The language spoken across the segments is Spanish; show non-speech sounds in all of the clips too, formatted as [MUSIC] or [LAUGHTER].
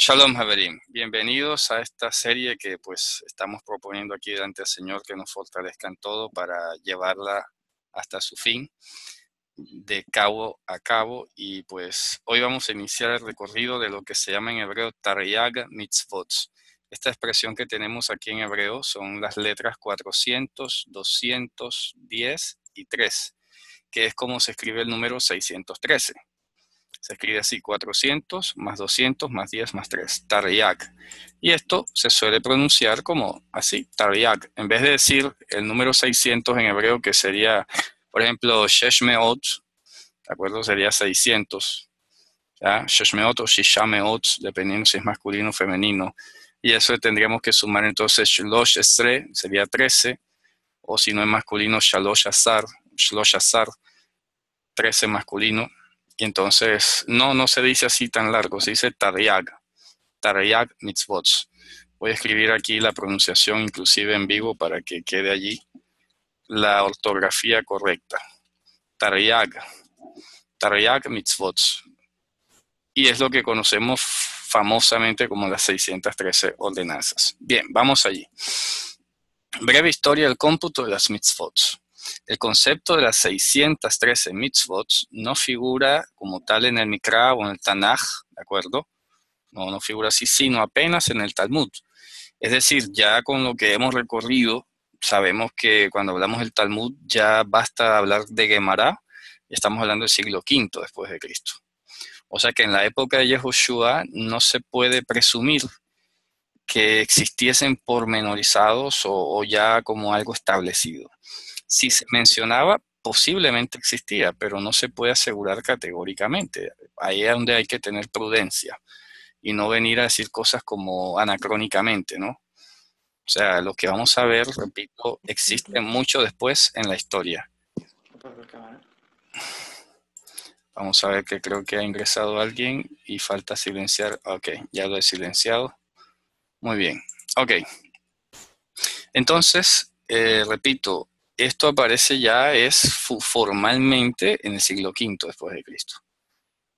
Shalom Haverim, bienvenidos a esta serie que pues estamos proponiendo aquí delante del Señor que nos fortalezcan todo para llevarla hasta su fin de cabo a cabo y pues hoy vamos a iniciar el recorrido de lo que se llama en hebreo Tariag Mitzvot. Esta expresión que tenemos aquí en hebreo son las letras 400, 210 y 3, que es como se escribe el número 613. Se escribe así, 400 más 200 más 10 más 3, tariak Y esto se suele pronunciar como así, tariak En vez de decir el número 600 en hebreo, que sería, por ejemplo, Sheshmeot, ¿de acuerdo? Sería 600. ¿ya? Sheshmeot o Shishameot, dependiendo si es masculino o femenino. Y eso tendríamos que sumar entonces Shlosh Estre, sería 13. O si no es masculino, Shalosh Azar, Shlosh Azar, 13 masculino, y entonces, no, no se dice así tan largo, se dice Tariaga Tariag Mitzvot. Voy a escribir aquí la pronunciación inclusive en vivo para que quede allí la ortografía correcta. Tariaga Tariag Mitzvot. Y es lo que conocemos famosamente como las 613 ordenanzas. Bien, vamos allí. Breve historia del cómputo de las mitzvot. El concepto de las 613 mitzvot no figura como tal en el Mikra o en el Tanaj, ¿de acuerdo? No, figura así, sino apenas en el Talmud. Es decir, ya con lo que hemos recorrido, sabemos que cuando hablamos del Talmud ya basta hablar de Gemara, estamos hablando del siglo V después de Cristo. O sea que en la época de Yehoshua no se puede presumir que existiesen pormenorizados o ya como algo establecido. Si se mencionaba, posiblemente existía, pero no se puede asegurar categóricamente. Ahí es donde hay que tener prudencia y no venir a decir cosas como anacrónicamente, ¿no? O sea, lo que vamos a ver, repito, existe mucho después en la historia. Vamos a ver que creo que ha ingresado alguien y falta silenciar. Ok, ya lo he silenciado. Muy bien. Ok. Entonces, eh, repito, esto aparece ya es formalmente en el siglo V después de Cristo.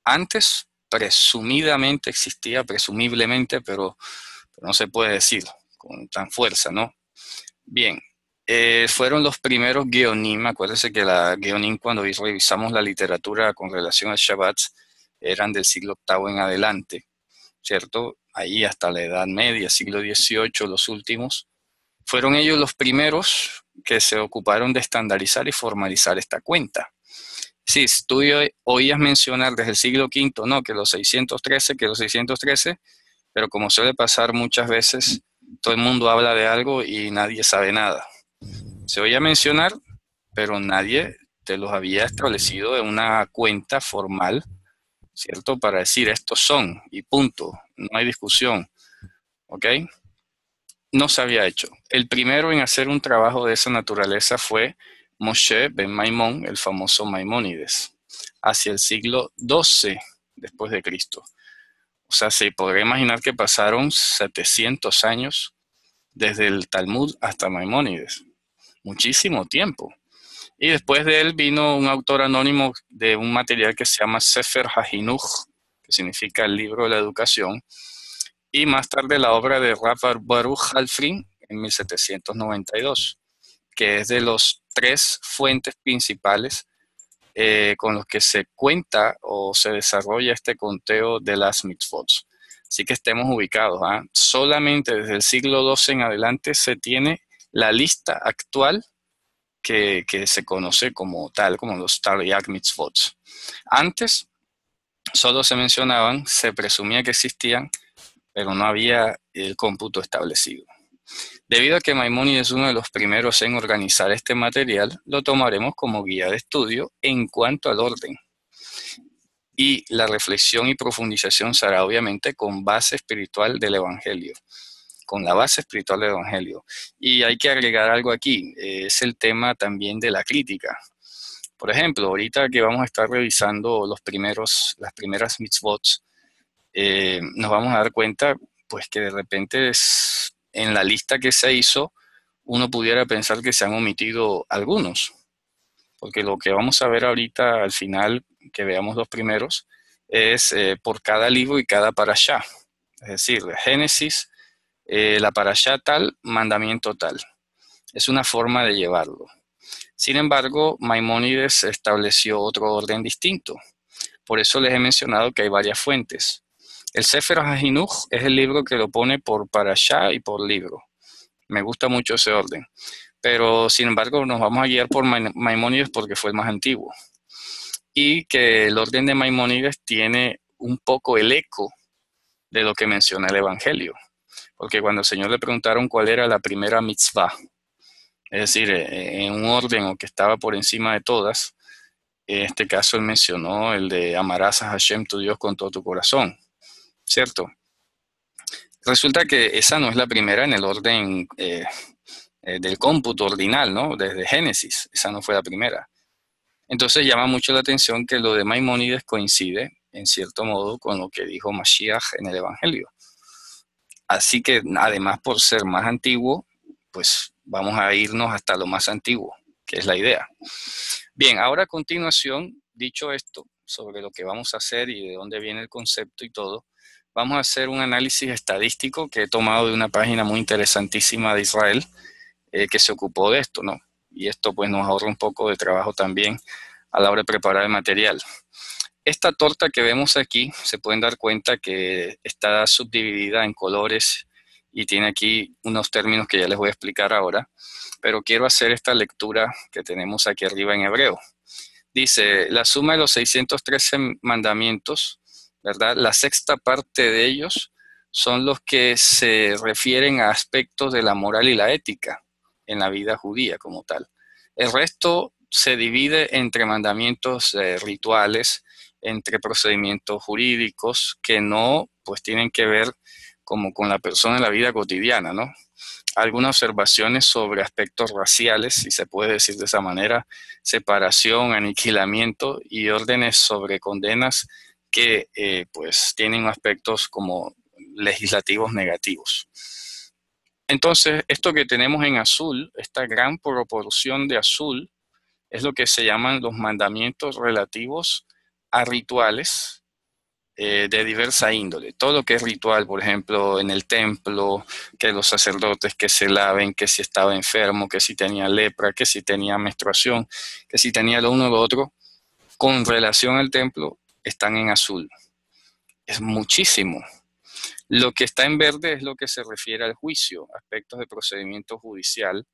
Antes presumidamente existía, presumiblemente, pero, no se puede decir con tan fuerza, ¿no? Bien, eh, fueron los primeros Geonim, acuérdense que la Geonim, cuando revisamos la literatura con relación al Shabbat eran del siglo VIII en adelante, ¿cierto? Ahí hasta la Edad Media, siglo XVIII, los últimos. Fueron ellos los primeros que se ocuparon de estandarizar y formalizar esta cuenta. Sí, tú oías mencionar desde el siglo V, no, que los 613, que los 613, pero como suele pasar muchas veces, todo el mundo habla de algo y nadie sabe nada. Se oía mencionar, pero nadie te los había establecido en una cuenta formal, ¿cierto? Para decir, estos son y punto, no hay discusión. ¿Ok? no se había hecho. El primero en hacer un trabajo de esa naturaleza fue Moshe ben Maimón, el famoso Maimónides, hacia el siglo XII después de Cristo. O sea, se podría imaginar que pasaron 700 años desde el Talmud hasta Maimónides. Muchísimo tiempo. Y después de él vino un autor anónimo de un material que se llama Sefer Hajinuch, que significa el libro de la educación, y más tarde la obra de Rafa Baruch Halfrin en 1792, que es de las tres fuentes principales eh, con los que se cuenta o se desarrolla este conteo de las mitzvot. Así que estemos ubicados. ¿ah? Solamente desde el siglo XII en adelante se tiene la lista actual que, se conoce como tal, como los y mitzvot. Antes solo se mencionaban, se presumía que existían pero no había el cómputo establecido. Debido a que maimoni es uno de los primeros en organizar este material, lo tomaremos como guía de estudio en cuanto al orden. Y la reflexión y profundización será obviamente con base espiritual del Evangelio, con la base espiritual del Evangelio. Y hay que agregar algo aquí, eh, es el tema también de la crítica. Por ejemplo, ahorita que vamos a estar revisando los primeros, las primeras mitzvot, eh, nos vamos a dar cuenta pues que de repente en la lista que se hizo uno pudiera pensar que se han omitido algunos, porque lo que vamos a ver ahorita al final, que veamos los primeros, es eh, por cada libro y cada parashá. Es decir, Génesis, eh, la parashá tal, mandamiento tal. Es una forma de llevarlo. Sin embargo, Maimónides estableció otro orden distinto. Por eso les he mencionado que hay varias fuentes. El Sefer Hajinuch es el libro que lo pone por parashá y por libro. Me gusta mucho ese orden. Pero, sin embargo, nos vamos a guiar por Maimonides porque fue el más antiguo. Y que el orden de Maimonides tiene un poco el eco de lo que menciona el Evangelio. Porque cuando el Señor le preguntaron cuál era la primera mitzvah, es decir, e, e, en un orden o que estaba por encima de todas, en este caso él mencionó el de amarás a Hashem tu Dios con todo tu corazón. ¿cierto? Resulta que esa no es la primera en el orden eh, eh, del cómputo ordinal, ¿no? Desde Génesis, esa no fue la primera. Entonces llama mucho la atención que lo de Maimónides coincide, en cierto modo, con lo que dijo Mashiach en el Evangelio. Así que, además, por ser más antiguo, pues vamos a irnos hasta lo más antiguo, que es la idea. Bien, ahora a continuación, dicho esto, sobre lo que vamos a hacer y de dónde viene el concepto y todo, vamos a hacer un análisis estadístico que he tomado de una página muy interesantísima de Israel eh, que se ocupó de esto, ¿no? Y esto pues nos ahorra un poco de trabajo también a la hora de preparar el material. Esta torta que vemos aquí, se pueden dar cuenta que está subdividida en colores y tiene aquí unos términos que ya les voy a explicar ahora, pero quiero hacer esta lectura que tenemos aquí arriba en hebreo. Dice, la suma de los 613 mandamientos la sexta parte de ellos son los que se refieren a aspectos de la moral y la ética en la vida judía como tal. El resto se divide entre mandamientos eh, rituales, entre procedimientos jurídicos que no pues tienen que ver como con la persona en la vida cotidiana, ¿no? Algunas observaciones sobre aspectos raciales, si se puede decir de esa manera, separación, aniquilamiento y órdenes sobre condenas que eh, pues tienen aspectos como legislativos negativos. Entonces, esto que tenemos en azul, esta gran proporción de azul, es lo que se llaman los mandamientos relativos a rituales eh, de diversa índole. Todo lo que es ritual, por ejemplo, en el templo, que los sacerdotes que se laven, que si estaba enfermo, que si tenía lepra, que si tenía menstruación, que si tenía lo uno o lo otro, con relación al templo, están en azul. Es muchísimo. Lo que está en verde es lo que se refiere al juicio, aspectos de procedimiento judicial.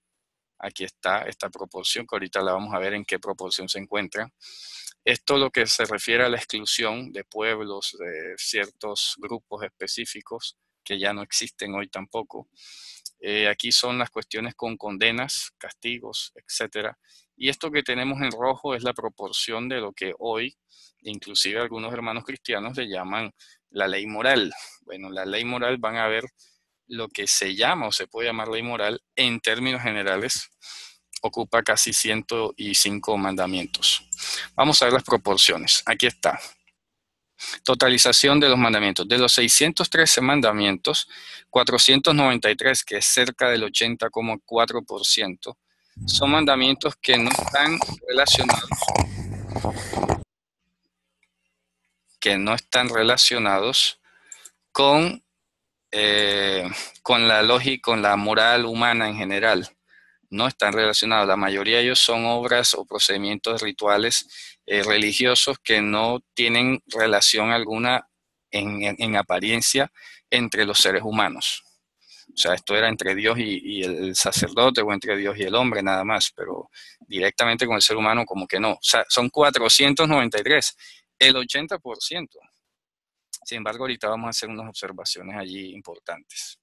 Aquí está esta proporción, que ahorita la vamos a ver en qué proporción se encuentra. Esto lo que se refiere a la exclusión de pueblos, de ciertos grupos específicos que ya no existen hoy tampoco. Eh, aquí son las cuestiones con condenas, castigos, etcétera. Y esto que tenemos en rojo es la proporción de lo que hoy, inclusive algunos hermanos cristianos le llaman la ley moral. Bueno, la ley moral van a ver lo que se llama o se puede llamar ley moral en términos generales ocupa casi 105 mandamientos. Vamos a ver las proporciones. Aquí está. Totalización de los mandamientos. De los 613 mandamientos, 493, que es cerca del 80,4%, son mandamientos que no están relacionados que no están relacionados con, eh, con la lógica, con la moral humana en general. No están relacionados. La mayoría de ellos son obras o procedimientos rituales eh, religiosos que no tienen relación alguna en apariencia entre los seres humanos. O sea, esto era entre Dios y, el sacerdote o entre Dios y el hombre nada más, pero directamente con el ser humano como que no. O sea, son 493, el 80%. Sin embargo, ahorita vamos a hacer unas observaciones allí importantes.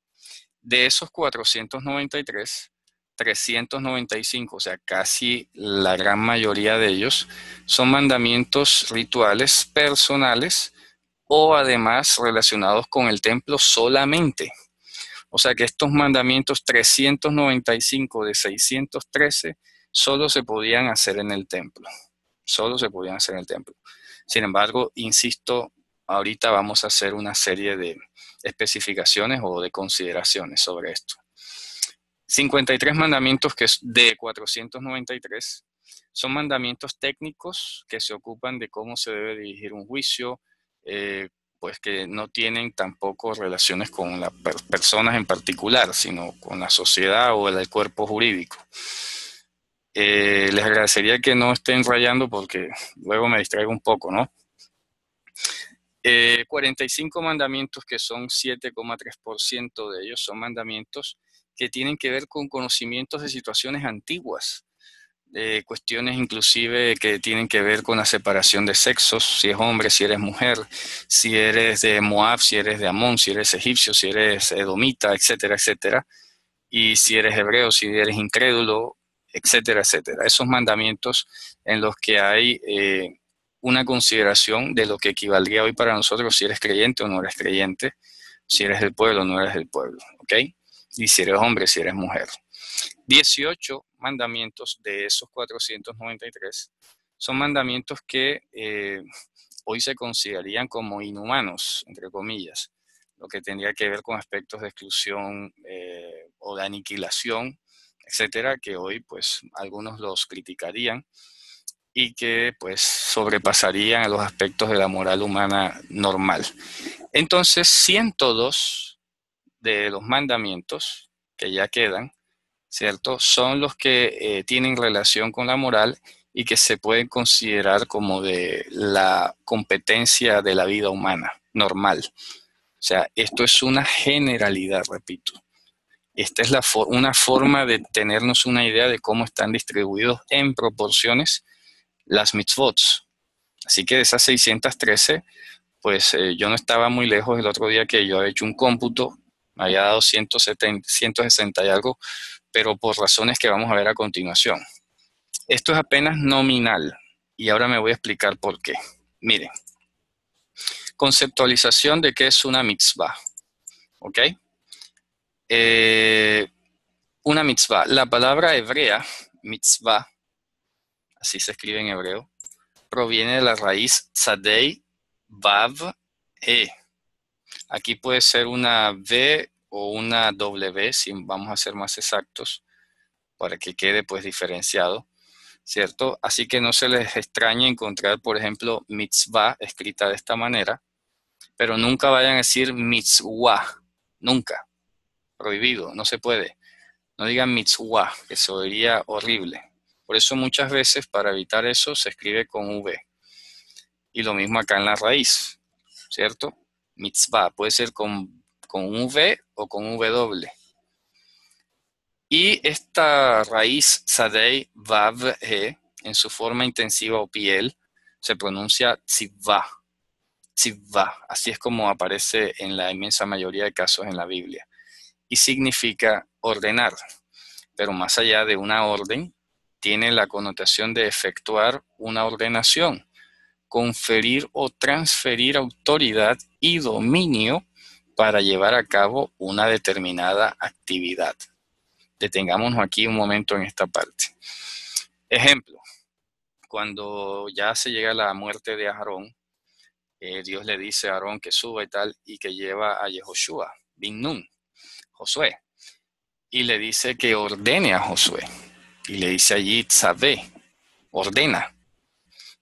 De esos 493, 395, o sea, casi la gran mayoría de ellos, son mandamientos rituales personales o además relacionados con el templo solamente. O sea que estos mandamientos 395 de 613 solo se podían hacer en el templo. Solo se podían hacer en el templo. Sin embargo, insisto, ahorita vamos a hacer una serie de especificaciones o de consideraciones sobre esto. 53 mandamientos que de 493 son mandamientos técnicos que se ocupan de cómo se debe dirigir un juicio, eh, pues que no tienen tampoco relaciones con las personas en particular, sino con la sociedad o el cuerpo jurídico. Eh, les agradecería que no estén rayando porque luego me distraigo un poco, ¿no? 45 eh, mandamientos, que son 7,3% de ellos, son mandamientos que tienen que ver con conocimientos de situaciones antiguas cuestiones inclusive que tienen que ver con la separación de sexos, si es hombre, si eres mujer, si eres de Moab, si eres de Amón, si eres egipcio, si eres edomita, etcétera, etcétera, y si eres hebreo, si eres incrédulo, etcétera, etcétera. Esos mandamientos en los que hay una consideración de lo que equivaldría hoy para nosotros si eres creyente o no eres creyente, si eres del pueblo o no eres del pueblo, ¿ok? Y si eres hombre, si eres mujer. 18 mandamientos de esos 493 son mandamientos que eh, hoy se considerarían como inhumanos, entre comillas, lo que tendría que ver con aspectos de exclusión eh, o de aniquilación, etcétera, que hoy pues algunos los criticarían y que pues sobrepasarían a los aspectos de la moral humana normal. Entonces, 102 de los mandamientos que ya quedan ¿cierto? Son los que eh, tienen relación con la moral y que se pueden considerar como de la competencia de la vida humana normal. O sea, esto es una generalidad, repito. Esta es la una forma de tenernos una idea de cómo están distribuidos en proporciones las mitzvot. Así que de esas 613, pues eh, yo no estaba muy lejos el otro día que yo he hecho un cómputo, me había dado 160 y algo pero por razones que vamos a ver a continuación. Esto es apenas nominal y ahora me voy a explicar por qué. Miren, conceptualización de qué es una mitzvah. ¿Ok? Eh, una mitzvah. La palabra hebrea, mitzvah, así se escribe en hebreo, proviene de la raíz tzadei, bav, e. Aquí puede ser una b o una W, si vamos a ser más exactos, para que quede pues diferenciado, ¿cierto? Así que no se les extrañe encontrar, por ejemplo, mitzvah escrita de esta manera, pero nunca vayan a decir mitzvah, nunca, prohibido, no se puede. No digan mitzvah, que se oiría horrible. Por eso muchas veces para evitar eso se escribe con V. Y lo mismo acá en la raíz, ¿cierto? Mitzvah puede ser con con V o con W. Y esta raíz sadei vav e, en su forma intensiva o piel, se pronuncia tzivá. Tzivá. Así es como aparece en la inmensa mayoría de casos en la Biblia. Y significa ordenar. Pero más allá de una orden, tiene la connotación de efectuar una ordenación, conferir o transferir autoridad y dominio para llevar a cabo una determinada actividad. Detengámonos aquí un momento en esta parte. Ejemplo, cuando ya se llega a la muerte de Aarón, eh, Dios le dice a Aarón que suba y tal, y que lleva a Yehoshua, Bin Nun, Josué, y le dice que ordene a Josué, y le dice allí, Tzabé, ordena,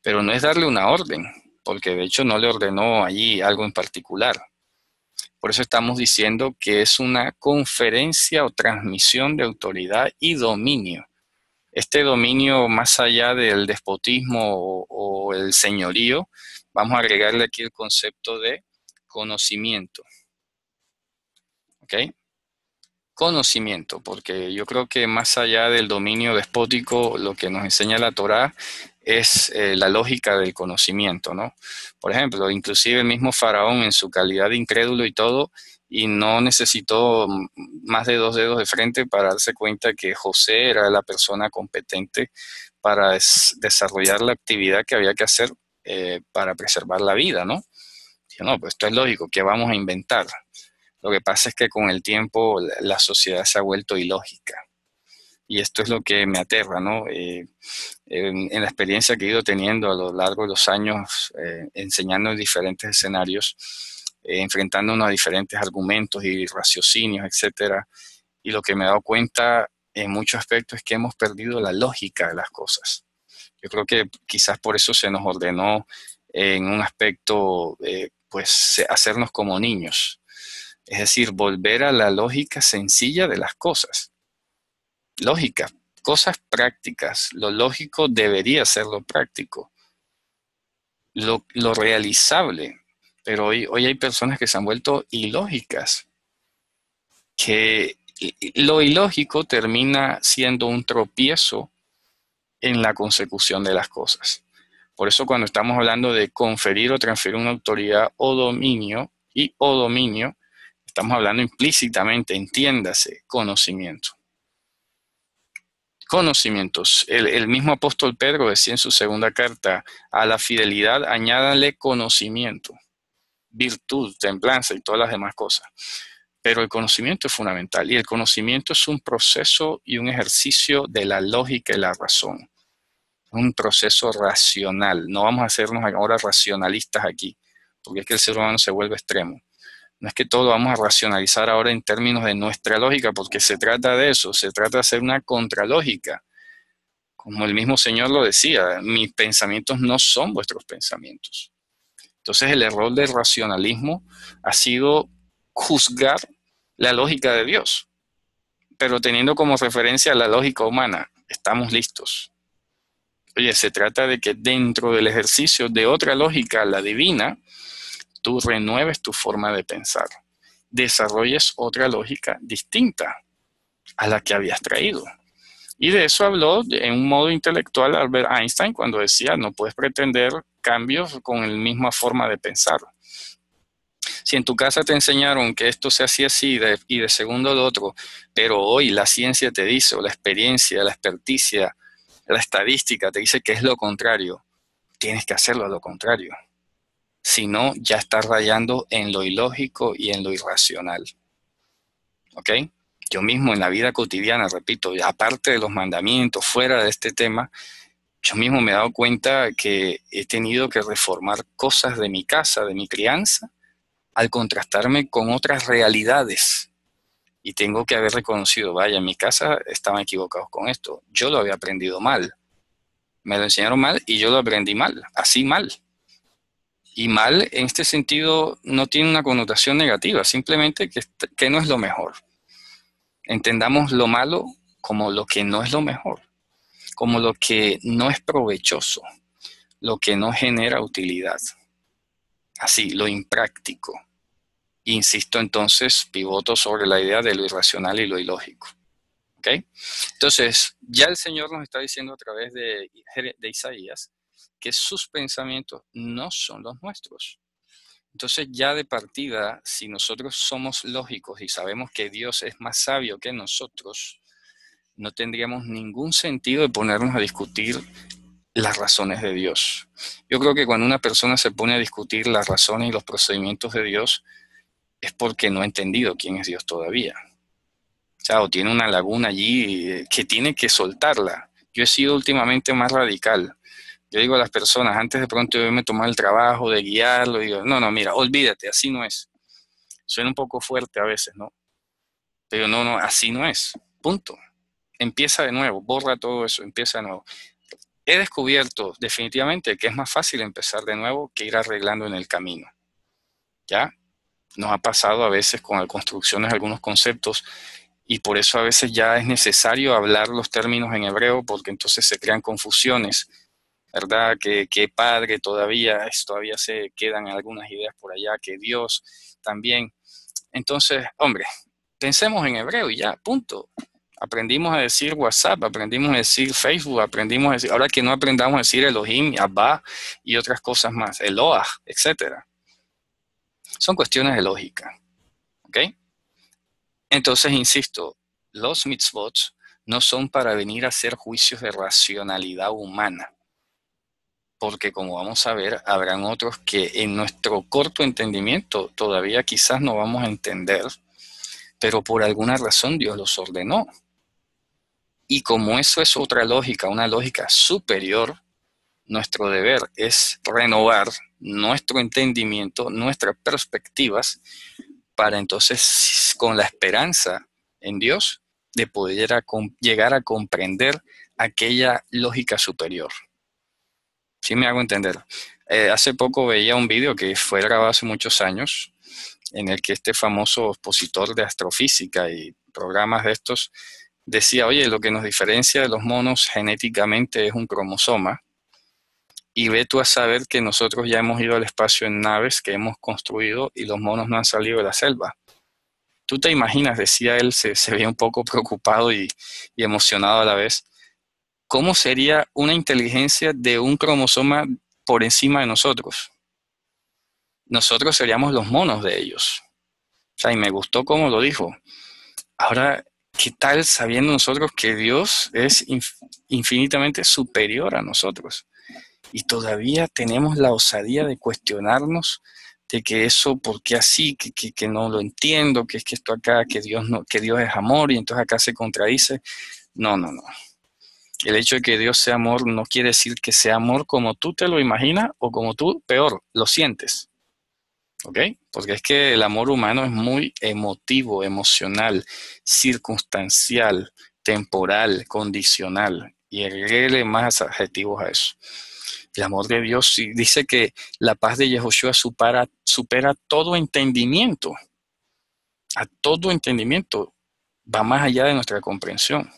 pero no es darle una orden, porque de hecho no le ordenó allí algo en particular, por eso estamos diciendo que es una conferencia o transmisión de autoridad y dominio. Este dominio, más allá del despotismo o, el señorío, vamos a agregarle aquí el concepto de conocimiento. ¿Ok? Conocimiento, porque yo creo que más allá del dominio despótico, lo que nos enseña la Torá es eh, la lógica del conocimiento, ¿no? Por ejemplo, inclusive el mismo faraón en su calidad de incrédulo y todo, y no necesitó más de dos dedos de frente para darse cuenta que José era la persona competente para desarrollar la actividad que había que hacer eh, para preservar la vida, ¿no? no, pues esto es lógico, ¿qué vamos a inventar? Lo que pasa es que con el tiempo la sociedad se ha vuelto ilógica y esto es lo que me aterra, ¿no? Eh, en, la experiencia que he ido teniendo a lo largo de los años, eh, enseñando diferentes escenarios, eh, enfrentándonos a diferentes argumentos y raciocinios, etcétera, y lo que me he dado cuenta en muchos aspectos es que hemos perdido la lógica de las cosas. Yo creo que quizás por eso se nos ordenó en un aspecto, pues, hacernos como niños. Es decir, volver a la lógica sencilla de las cosas lógica, cosas prácticas. Lo lógico debería ser lo práctico, lo, realizable. Pero hoy, hoy hay personas que se han vuelto ilógicas, que lo ilógico termina siendo un tropiezo en la consecución de las cosas. Por eso cuando estamos hablando de conferir o transferir una autoridad o dominio y o dominio, estamos hablando implícitamente, entiéndase, conocimiento conocimientos. El, mismo apóstol Pedro decía en su segunda carta, a la fidelidad añádale conocimiento, virtud, templanza y todas las demás cosas. Pero el conocimiento es fundamental y el conocimiento es un proceso y un ejercicio de la lógica y la razón. Un proceso racional. No vamos a hacernos ahora racionalistas aquí, porque es que el ser humano se vuelve extremo. No es que todo lo vamos a racionalizar ahora en términos de nuestra lógica, porque se trata de eso, se trata de hacer una contralógica. Como el mismo Señor lo decía, mis pensamientos no son vuestros pensamientos. Entonces el error del racionalismo ha sido juzgar la lógica de Dios, pero teniendo como referencia la lógica humana, estamos listos. Oye, se trata de que dentro del ejercicio de otra lógica, la divina, tú renueves tu forma de pensar, desarrolles otra lógica distinta a la que habías traído. Y de eso habló en un modo intelectual Albert Einstein cuando decía, no puedes pretender cambios con la misma forma de pensar. Si en tu casa te enseñaron que esto se hacía así y de segundo al otro, pero hoy la ciencia te dice, o la experiencia, la experticia, la estadística te dice que es lo contrario, tienes que hacerlo a lo contrario sino ya está rayando en lo ilógico y en lo irracional. ¿Ok? Yo mismo en la vida cotidiana, repito, aparte de los mandamientos, fuera de este tema, yo mismo me he dado cuenta que he tenido que reformar cosas de mi casa, de mi crianza, al contrastarme con otras realidades. Y tengo que haber reconocido, vaya, en mi casa estaban equivocados con esto. Yo lo había aprendido mal. Me lo enseñaron mal y yo lo aprendí mal, así mal y mal en este sentido no tiene una connotación negativa, simplemente que, no es lo mejor. Entendamos lo malo como lo que no es lo mejor, como lo que no es provechoso, lo que no genera utilidad. Así, lo impráctico. Insisto entonces, pivoto sobre la idea de lo irracional y lo ilógico. ¿Okay? Entonces, ya el Señor nos está diciendo a través de, de Isaías que sus pensamientos no son los nuestros. Entonces ya de partida, si nosotros somos lógicos y sabemos que Dios es más sabio que nosotros, no tendríamos ningún sentido de ponernos a discutir las razones de Dios. Yo creo que cuando una persona se pone a discutir las razones y los procedimientos de Dios, es porque no ha entendido quién es Dios todavía. O, sea, o tiene una laguna allí eh, que tiene que soltarla. Yo he sido últimamente más radical. Yo digo a las personas, antes de pronto yo me tomar el trabajo de guiarlo, digo, no, no, mira, olvídate, así no es. Suena un poco fuerte a veces, ¿no? Pero no, no, así no es. Punto. Empieza de nuevo, borra todo eso, empieza de nuevo. He descubierto definitivamente que es más fácil empezar de nuevo que ir arreglando en el camino. ¿Ya? Nos ha pasado a veces con construcciones algunos conceptos y por eso a veces ya es necesario hablar los términos en hebreo porque entonces se crean confusiones ¿verdad? Que, padre todavía, todavía se quedan algunas ideas por allá, que Dios también. Entonces, hombre, pensemos en hebreo y ya, punto. Aprendimos a decir WhatsApp, aprendimos a decir Facebook, aprendimos a decir, ahora que no aprendamos a decir Elohim, Abba y otras cosas más, Eloah, etc. Son cuestiones de lógica. ¿Ok? Entonces, insisto, los mitzvot no son para venir a hacer juicios de racionalidad humana porque como vamos a ver, habrán otros que en nuestro corto entendimiento todavía quizás no vamos a entender, pero por alguna razón Dios los ordenó. Y como eso es otra lógica, una lógica superior, nuestro deber es renovar nuestro entendimiento, nuestras perspectivas, para entonces, con la esperanza en Dios, de poder llegar a comprender aquella lógica superior. Sí me hago entender. Eh, hace poco veía un vídeo que fue grabado hace muchos años, en el que este famoso expositor de astrofísica y programas de estos decía, oye, lo que nos diferencia de los monos genéticamente es un cromosoma. Y ve tú a saber que nosotros ya hemos ido al espacio en naves que hemos construido y los monos no han salido de la selva. Tú te imaginas, decía él, se, veía un poco preocupado y emocionado a la vez. ¿cómo sería una inteligencia de un cromosoma por encima de nosotros? Nosotros seríamos los monos de ellos. O sea, y me gustó cómo lo dijo. Ahora, ¿qué tal sabiendo nosotros que Dios es infinitamente superior a nosotros? Y todavía tenemos la osadía de cuestionarnos de que eso, ¿por qué así? Que, que, no lo entiendo, que es que esto acá, que Dios, no, que Dios es amor y entonces acá se contradice. No, no, no. El hecho de que Dios sea amor no quiere decir que sea amor como tú te lo imaginas o como tú, peor, lo sientes. ¿Ok? Porque es que el amor humano es muy emotivo, emocional, circunstancial, temporal, condicional. Y agregue más adjetivos a eso. El amor de Dios dice que la paz de Yehoshua supera todo entendimiento. A todo entendimiento. Va más allá de nuestra comprensión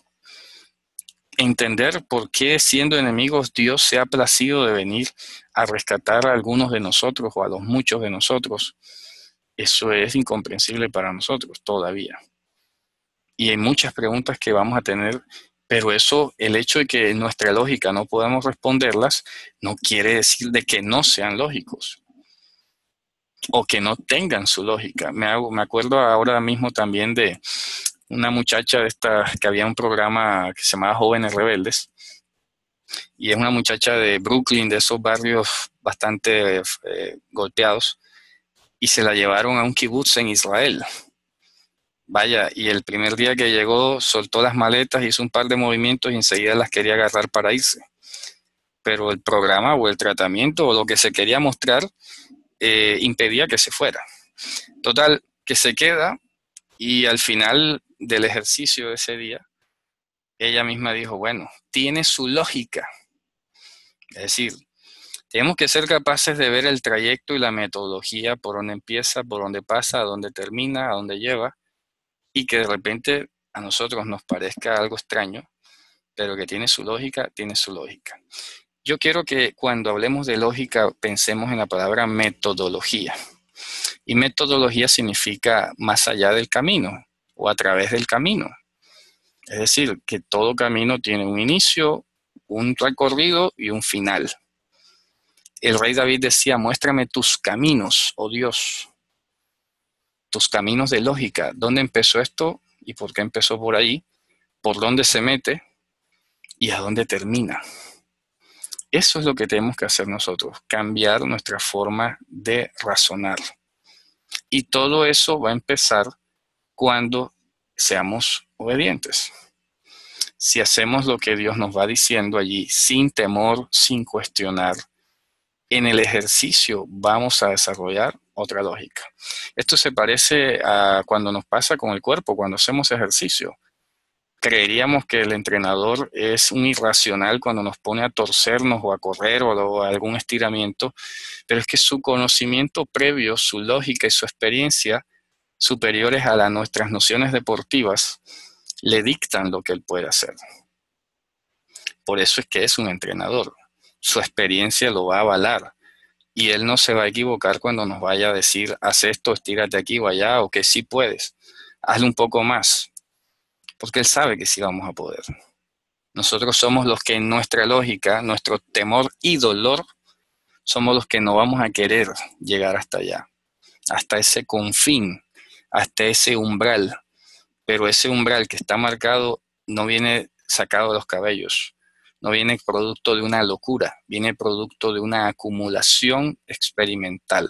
entender por qué siendo enemigos Dios se ha placido de venir a rescatar a algunos de nosotros o a los muchos de nosotros, eso es incomprensible para nosotros todavía. Y hay muchas preguntas que vamos a tener, pero eso, el hecho de que nuestra lógica no podamos responderlas, no quiere decir de que no sean lógicos o que no tengan su lógica. Me, hago, me acuerdo ahora mismo también de una muchacha de esta, que había un programa que se llamaba Jóvenes Rebeldes, y es una muchacha de Brooklyn, de esos barrios bastante eh, golpeados, y se la llevaron a un kibutz en Israel. Vaya, y el primer día que llegó soltó las maletas, hizo un par de movimientos y enseguida las quería agarrar para irse. Pero el programa o el tratamiento o lo que se quería mostrar eh, impedía que se fuera. Total, que se queda y al final del ejercicio de ese día, ella misma dijo, bueno, tiene su lógica. Es decir, tenemos que ser capaces de ver el trayecto y la metodología por donde empieza, por donde pasa, a dónde termina, a dónde lleva, y que de repente a nosotros nos parezca algo extraño, pero que tiene su lógica, tiene su lógica. Yo quiero que cuando hablemos de lógica pensemos en la palabra metodología. Y metodología significa más allá del camino, a través del camino. Es decir, que todo camino tiene un inicio, un recorrido y un final. El rey David decía, muéstrame tus caminos, oh Dios, tus caminos de lógica, dónde empezó esto y por qué empezó por ahí, por dónde se mete y a dónde termina. Eso es lo que tenemos que hacer nosotros, cambiar nuestra forma de razonar. Y todo eso va a empezar cuando seamos obedientes. Si hacemos lo que Dios nos va diciendo allí sin temor, sin cuestionar, en el ejercicio vamos a desarrollar otra lógica. Esto se parece a cuando nos pasa con el cuerpo, cuando hacemos ejercicio. Creeríamos que el entrenador es un irracional cuando nos pone a torcernos o a correr o a algún estiramiento, pero es que su conocimiento previo, su lógica y su experiencia superiores a nuestras nociones deportivas le dictan lo que él puede hacer. Por eso es que es un entrenador. Su experiencia lo va a avalar y él no se va a equivocar cuando nos vaya a decir, haz esto, estírate aquí o allá, o que sí puedes, hazle un poco más, porque él sabe que sí vamos a poder. Nosotros somos los que en nuestra lógica, nuestro temor y dolor, somos los que no vamos a querer llegar hasta allá, hasta ese confín hasta ese umbral, pero ese umbral que está marcado no viene sacado de los cabellos, no viene producto de una locura, viene producto de una acumulación experimental.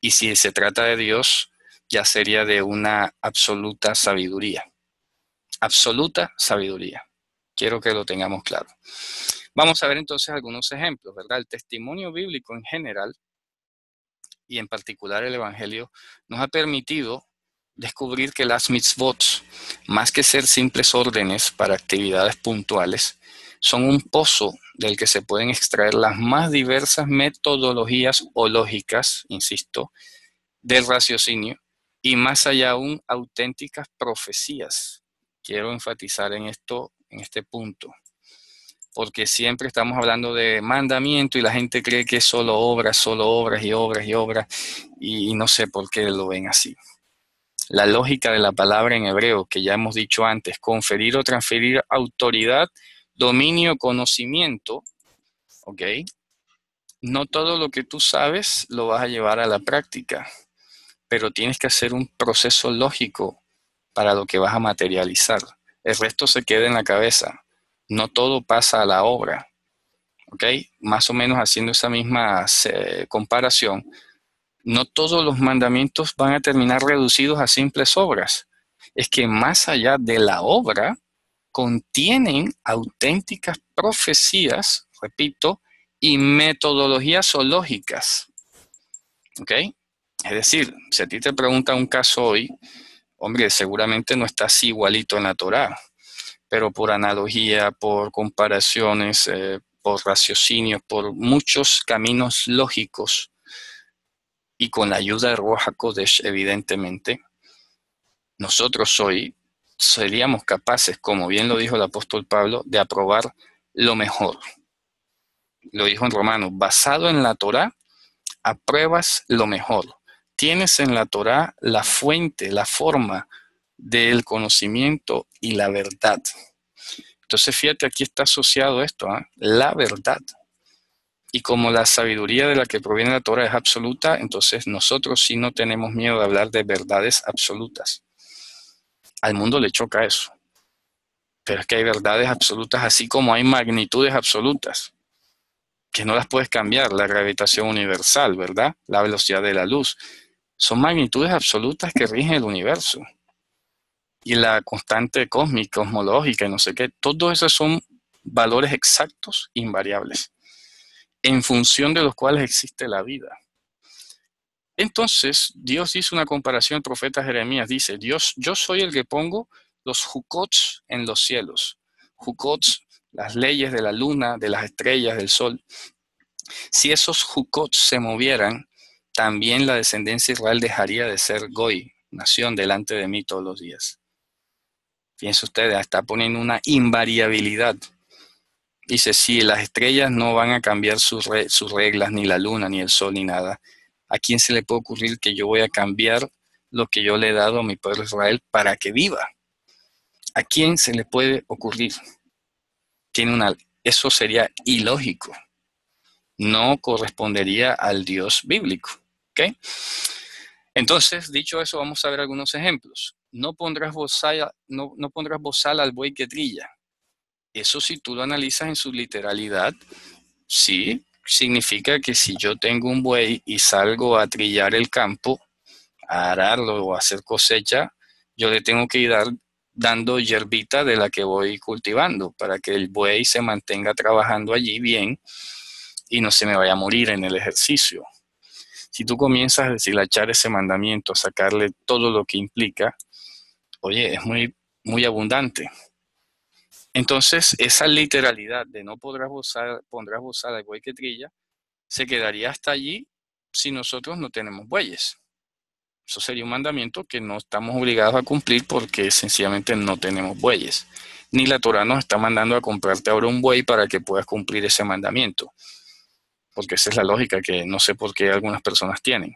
Y si se trata de Dios, ya sería de una absoluta sabiduría. Absoluta sabiduría. Quiero que lo tengamos claro. Vamos a ver entonces algunos ejemplos, ¿verdad? El testimonio bíblico en general y en particular el Evangelio nos ha permitido descubrir que las mitzvot, más que ser simples órdenes para actividades puntuales, son un pozo del que se pueden extraer las más diversas metodologías o lógicas, insisto, del raciocinio y más allá aún auténticas profecías. Quiero enfatizar en esto, en este punto, porque siempre estamos hablando de mandamiento y la gente cree que es solo obras, solo obras y obras y obras y no sé por qué lo ven así la lógica de la palabra en hebreo, que ya hemos dicho antes, conferir o transferir autoridad, dominio, conocimiento, ¿ok? No todo lo que tú sabes lo vas a llevar a la práctica, pero tienes que hacer un proceso lógico para lo que vas a materializar. El resto se queda en la cabeza. No todo pasa a la obra. ¿Ok? Más o menos haciendo esa misma eh, comparación, no todos los mandamientos van a terminar reducidos a simples obras. Es que más allá de la obra, contienen auténticas profecías, repito, y metodologías zoológicas. ¿Ok? Es decir, si a ti te pregunta un caso hoy, hombre, seguramente no estás igualito en la Torah, pero por analogía, por comparaciones, eh, por raciocinio, por muchos caminos lógicos, y con la ayuda de Ruach Kodesh, evidentemente, nosotros hoy seríamos capaces, como bien lo dijo el apóstol Pablo, de aprobar lo mejor. Lo dijo en romano, basado en la Torá, apruebas lo mejor. Tienes en la Torá la fuente, la forma del conocimiento y la verdad. Entonces, fíjate, aquí está asociado esto, ¿ah? la verdad. Y como la sabiduría de la que proviene la Torah es absoluta, entonces nosotros sí no tenemos miedo de hablar de verdades absolutas. Al mundo le choca eso. Pero es que hay verdades absolutas, así como hay magnitudes absolutas, que no las puedes cambiar. La gravitación universal, ¿verdad? La velocidad de la luz. Son magnitudes absolutas que rigen el universo. Y la constante cósmica, cosmológica y no sé qué, todos esos son valores exactos, invariables en función de los cuales existe la vida. Entonces, Dios hizo una comparación, el profeta Jeremías dice, Dios, yo soy el que pongo los jucots en los cielos. Jucots, las leyes de la luna, de las estrellas, del sol. Si esos jucots se movieran, también la descendencia Israel dejaría de ser Goy, nación delante de mí todos los días. Piensen ustedes, está poniendo una invariabilidad Dice, sí, las estrellas no van a cambiar sus, reglas, ni la luna, ni el sol, ni nada. ¿A quién se le puede ocurrir que yo voy a cambiar lo que yo le he dado a mi pueblo Israel para que viva? ¿A quién se le puede ocurrir? Tiene eso sería ilógico. No correspondería al Dios bíblico. Entonces, dicho eso, vamos a ver algunos ejemplos. No pondrás bozal, no, no pondrás bozal al buey que trilla, eso si tú lo analizas en su literalidad, sí, significa que si yo tengo un buey y salgo a trillar el campo, a ararlo o a hacer cosecha, yo le tengo que ir dando hierbita de la que voy cultivando para que el buey se mantenga trabajando allí bien y no se me vaya a morir en el ejercicio. Si tú comienzas a deshilachar ese mandamiento, a sacarle todo lo que implica, oye, es muy, muy abundante. Entonces, esa literalidad de no podrás usar, pondrás usar al buey que trilla, se quedaría hasta allí si nosotros no tenemos bueyes. Eso sería un mandamiento que no estamos obligados a cumplir porque sencillamente no tenemos bueyes. Ni la Torah nos está mandando a comprarte ahora un buey para que puedas cumplir ese mandamiento. Porque esa es la lógica que no sé por qué algunas personas tienen.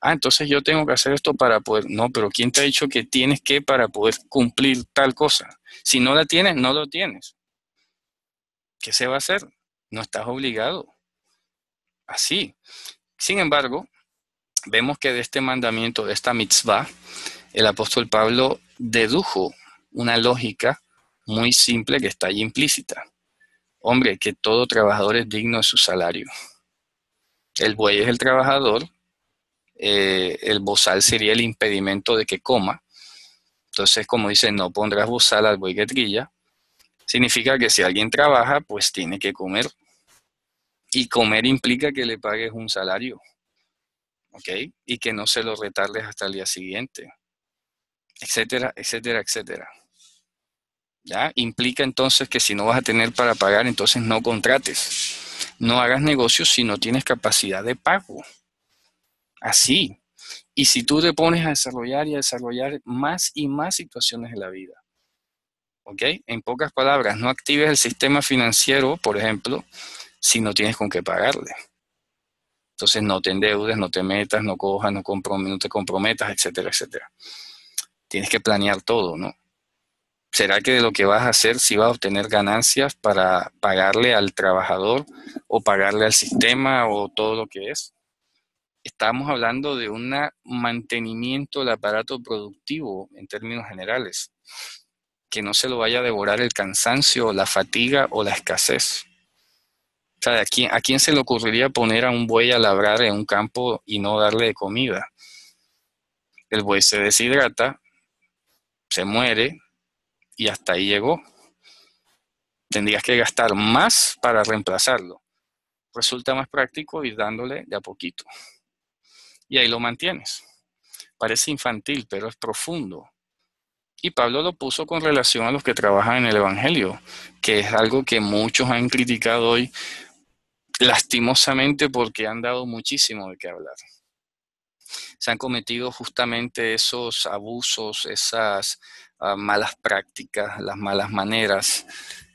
Ah, entonces yo tengo que hacer esto para poder... No, pero ¿quién te ha dicho que tienes que para poder cumplir tal cosa? Si no la tienes, no lo tienes. ¿Qué se va a hacer? No estás obligado. Así. Sin embargo, vemos que de este mandamiento, de esta mitzvah, el apóstol Pablo dedujo una lógica muy simple que está allí implícita. Hombre, que todo trabajador es digno de su salario. El buey es el trabajador, eh, el bozal sería el impedimento de que coma, entonces, como dice, no pondrás bozal al buey significa que si alguien trabaja, pues tiene que comer. Y comer implica que le pagues un salario, ¿ok? Y que no se lo retardes hasta el día siguiente, etcétera, etcétera, etcétera. ¿Ya? Implica entonces que si no vas a tener para pagar, entonces no contrates. No hagas negocios si no tienes capacidad de pago. Así, y si tú te pones a desarrollar y a desarrollar más y más situaciones de la vida, ¿ok? En pocas palabras, no actives el sistema financiero, por ejemplo, si no tienes con qué pagarle. Entonces no te endeudes, no te metas, no cojas, no, no te comprometas, etcétera, etcétera. Tienes que planear todo, ¿no? ¿Será que de lo que vas a hacer si vas a obtener ganancias para pagarle al trabajador o pagarle al sistema o todo lo que es? Estamos hablando de un mantenimiento del aparato productivo en términos generales, que no se lo vaya a devorar el cansancio, la fatiga o la escasez. ¿a quién, ¿a quién se le ocurriría poner a un buey a labrar en un campo y no darle comida? El buey se deshidrata, se muere y hasta ahí llegó. Tendrías que gastar más para reemplazarlo. Resulta más práctico ir dándole de a poquito y ahí lo mantienes. Parece infantil, pero es profundo. Y Pablo lo puso con relación a los que trabajan en el Evangelio, que es algo que muchos han criticado hoy lastimosamente porque han dado muchísimo de qué hablar. Se han cometido justamente esos abusos, esas ah, malas prácticas, las malas maneras,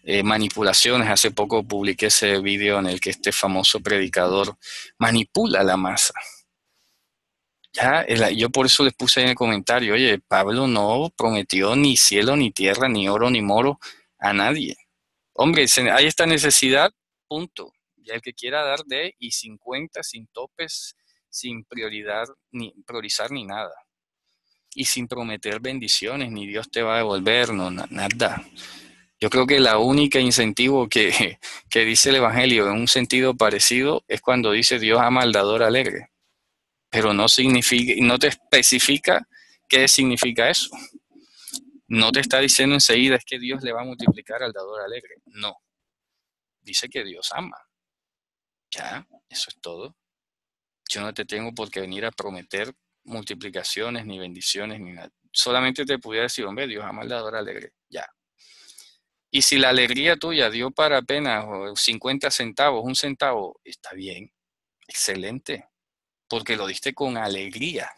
eh, manipulaciones. Hace poco publiqué ese video en el que este famoso predicador manipula la masa ya, eh, yo por eso les puse en el comentario, oye, Pablo no prometió ni cielo, ni tierra, ni oro, ni moro a nadie. Hombre, hay esta necesidad, punto. Y el que quiera dar de y 50 sin topes, sin prioridad, ni priorizar ni nada. Y sin prometer bendiciones, ni Dios te va a devolver, no, nada. Yo creo que la única incentivo que, [LAUGHS] que dice el Evangelio en un sentido parecido es cuando dice Dios ama al alegre pero no, significa, no te especifica qué significa eso. No te está diciendo enseguida es que Dios le va a multiplicar al dador alegre. No. Dice que Dios ama. Ya, eso es todo. Yo no te tengo por qué venir a prometer multiplicaciones, ni bendiciones, ni nada. Solamente te pudiera decir, hombre, Dios ama al dador alegre. Ya. Y si la alegría tuya dio para apenas 50 centavos, un centavo, está bien, excelente porque lo diste con alegría.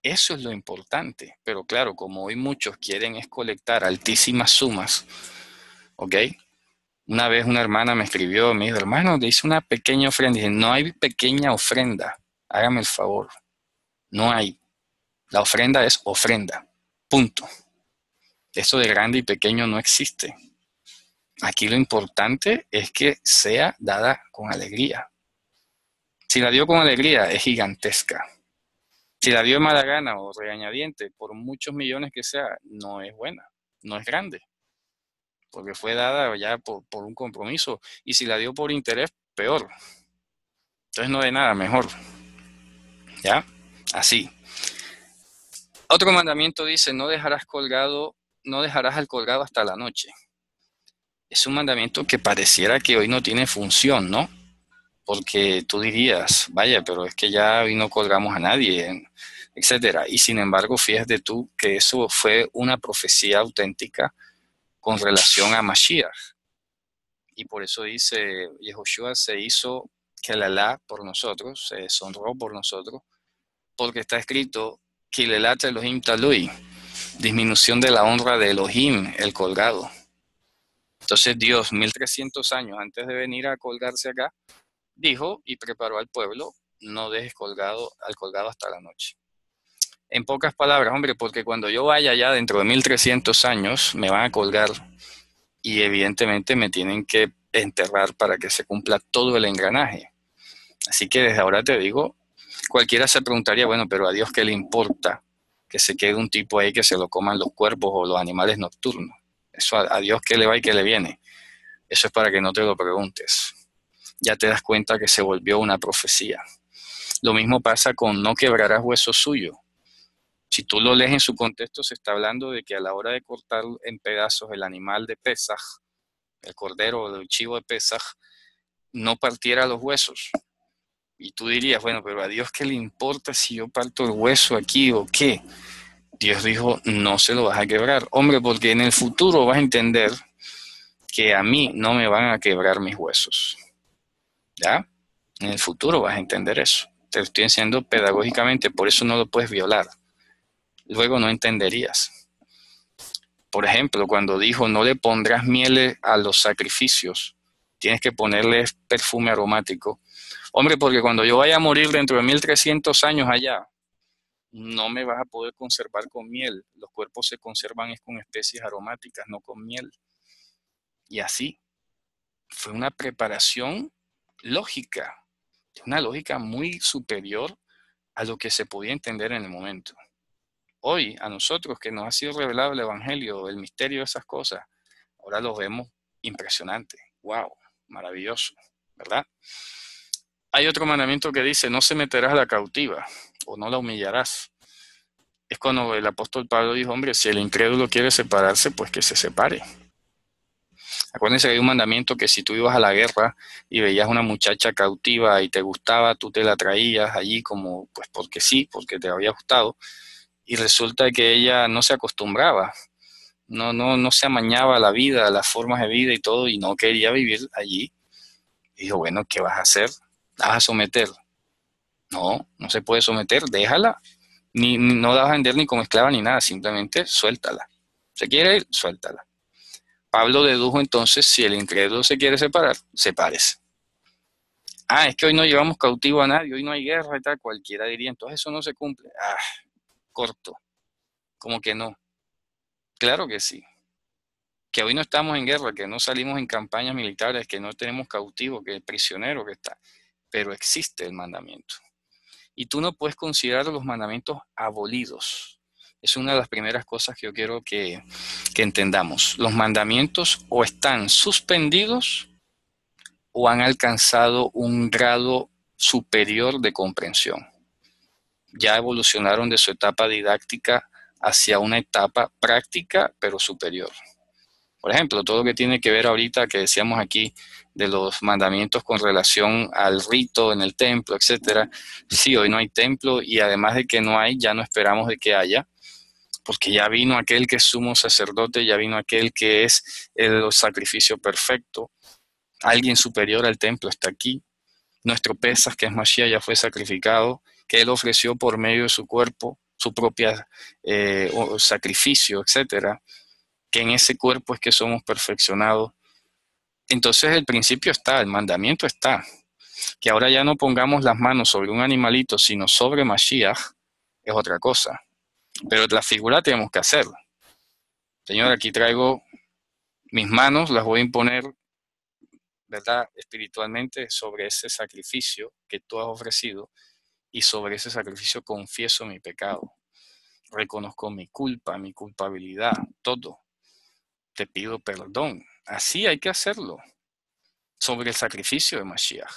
Eso es lo importante. Pero claro, como hoy muchos quieren es colectar altísimas sumas, ¿ok? Una vez una hermana me escribió, mi dijo, hermano, dice hice una pequeña ofrenda. dije, no hay pequeña ofrenda, hágame el favor. No hay. La ofrenda es ofrenda, punto. Eso de grande y pequeño no existe. Aquí lo importante es que sea dada con alegría. Si la dio con alegría, es gigantesca. Si la dio de mala gana o regañadiente, por muchos millones que sea, no es buena, no es grande. Porque fue dada ya por, un compromiso. Y si la dio por interés, peor. Entonces no de nada, mejor. ¿Ya? Así. Otro mandamiento dice, no dejarás colgado, no dejarás al colgado hasta la noche. Es un mandamiento que pareciera que hoy no tiene función, ¿no? porque tú dirías, vaya, pero es que ya no colgamos a nadie, etcétera. Y sin embargo, fíjate tú que eso fue una profecía auténtica con relación a Mashiach. Y por eso dice, Yehoshua se hizo que por nosotros, se sonró por nosotros, porque está escrito, Kilelat Elohim Talui, disminución de la honra de Elohim, el colgado. Entonces Dios, 1300 años antes de venir a colgarse acá, dijo y preparó al pueblo, no dejes colgado al colgado hasta la noche. En pocas palabras, hombre, porque cuando yo vaya ya dentro de 1300 años, me van a colgar y evidentemente me tienen que enterrar para que se cumpla todo el engranaje. Así que desde ahora te digo, cualquiera se preguntaría, bueno, pero a Dios qué le importa que se quede un tipo ahí que se lo coman los cuerpos o los animales nocturnos. Eso a Dios qué le va y qué le viene. Eso es para que no te lo preguntes ya te das cuenta que se volvió una profecía. Lo mismo pasa con no quebrarás hueso suyo. Si tú lo lees en su contexto, se está hablando de que a la hora de cortar en pedazos el animal de Pesaj, el cordero o el chivo de Pesaj, no partiera los huesos. Y tú dirías, bueno, pero a Dios qué le importa si yo parto el hueso aquí o qué. Dios dijo, no se lo vas a quebrar. Hombre, porque en el futuro vas a entender que a mí no me van a quebrar mis huesos. ¿Ya? En el futuro vas a entender eso. Te lo estoy enseñando pedagógicamente, por eso no lo puedes violar. Luego no entenderías. Por ejemplo, cuando dijo no le pondrás miel a los sacrificios, tienes que ponerle perfume aromático. Hombre, porque cuando yo vaya a morir dentro de 1300 años allá, no me vas a poder conservar con miel. Los cuerpos se conservan es con especies aromáticas, no con miel. Y así. Fue una preparación lógica, una lógica muy superior a lo que se podía entender en el momento. Hoy, a nosotros que nos ha sido revelado el Evangelio, el misterio de esas cosas, ahora lo vemos impresionante, wow, maravilloso, ¿verdad? Hay otro mandamiento que dice, no se meterás a la cautiva o no la humillarás. Es cuando el apóstol Pablo dijo, hombre, si el incrédulo quiere separarse, pues que se separe Acuérdense que hay un mandamiento que si tú ibas a la guerra y veías una muchacha cautiva y te gustaba, tú te la traías allí como, pues porque sí, porque te había gustado, y resulta que ella no se acostumbraba, no, no, no se amañaba la vida, las formas de vida y todo, y no quería vivir allí. Y dijo, bueno, ¿qué vas a hacer? ¿La vas a someter? No, no se puede someter, déjala. Ni, no la vas a vender ni como esclava ni nada, simplemente suéltala. ¿Se quiere ir? Suéltala. Pablo dedujo entonces, si el incrédulo se quiere separar, sepárese. Ah, es que hoy no llevamos cautivo a nadie, hoy no hay guerra y tal, cualquiera diría, entonces eso no se cumple. Ah, corto, como que no. Claro que sí. Que hoy no estamos en guerra, que no salimos en campañas militares, que no tenemos cautivo, que el prisionero que está. Pero existe el mandamiento. Y tú no puedes considerar los mandamientos abolidos es una de las primeras cosas que yo quiero que, entendamos. Los mandamientos o están suspendidos o han alcanzado un grado superior de comprensión. Ya evolucionaron de su etapa didáctica hacia una etapa práctica, pero superior. Por ejemplo, todo lo que tiene que ver ahorita que decíamos aquí de los mandamientos con relación al rito en el templo, etcétera. Sí, hoy no hay templo y además de que no hay, ya no esperamos de que haya porque ya vino aquel que es sumo sacerdote, ya vino aquel que es el sacrificio perfecto. Alguien superior al templo está aquí. Nuestro Pesas, que es Mashiach, ya fue sacrificado, que él ofreció por medio de su cuerpo, su propio eh, sacrificio, etcétera, que en ese cuerpo es que somos perfeccionados. Entonces el principio está, el mandamiento está. Que ahora ya no pongamos las manos sobre un animalito, sino sobre Mashiach, es otra cosa. Pero la figura tenemos que hacerla. Señor, aquí traigo mis manos, las voy a imponer, ¿verdad? Espiritualmente sobre ese sacrificio que tú has ofrecido y sobre ese sacrificio confieso mi pecado. Reconozco mi culpa, mi culpabilidad, todo. Te pido perdón. Así hay que hacerlo. Sobre el sacrificio de Mashiach.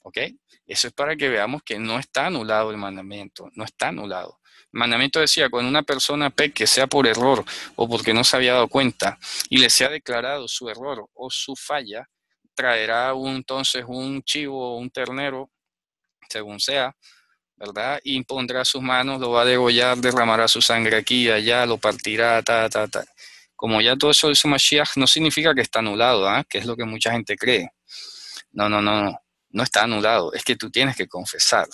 ¿Ok? Eso es para que veamos que no está anulado el mandamiento, no está anulado mandamiento decía, con una persona que sea por error o porque no se había dado cuenta, y le sea declarado su error o su falla, traerá entonces un chivo o un ternero, según sea, ¿verdad? Y impondrá sus manos, lo va a degollar, derramará su sangre aquí y allá, lo partirá, ta, ta, ta. Como ya todo eso hizo Mashiach, no significa que está anulado, ¿ah? que es lo que mucha gente cree. No, no, no, no, no está anulado, es que tú tienes que confesar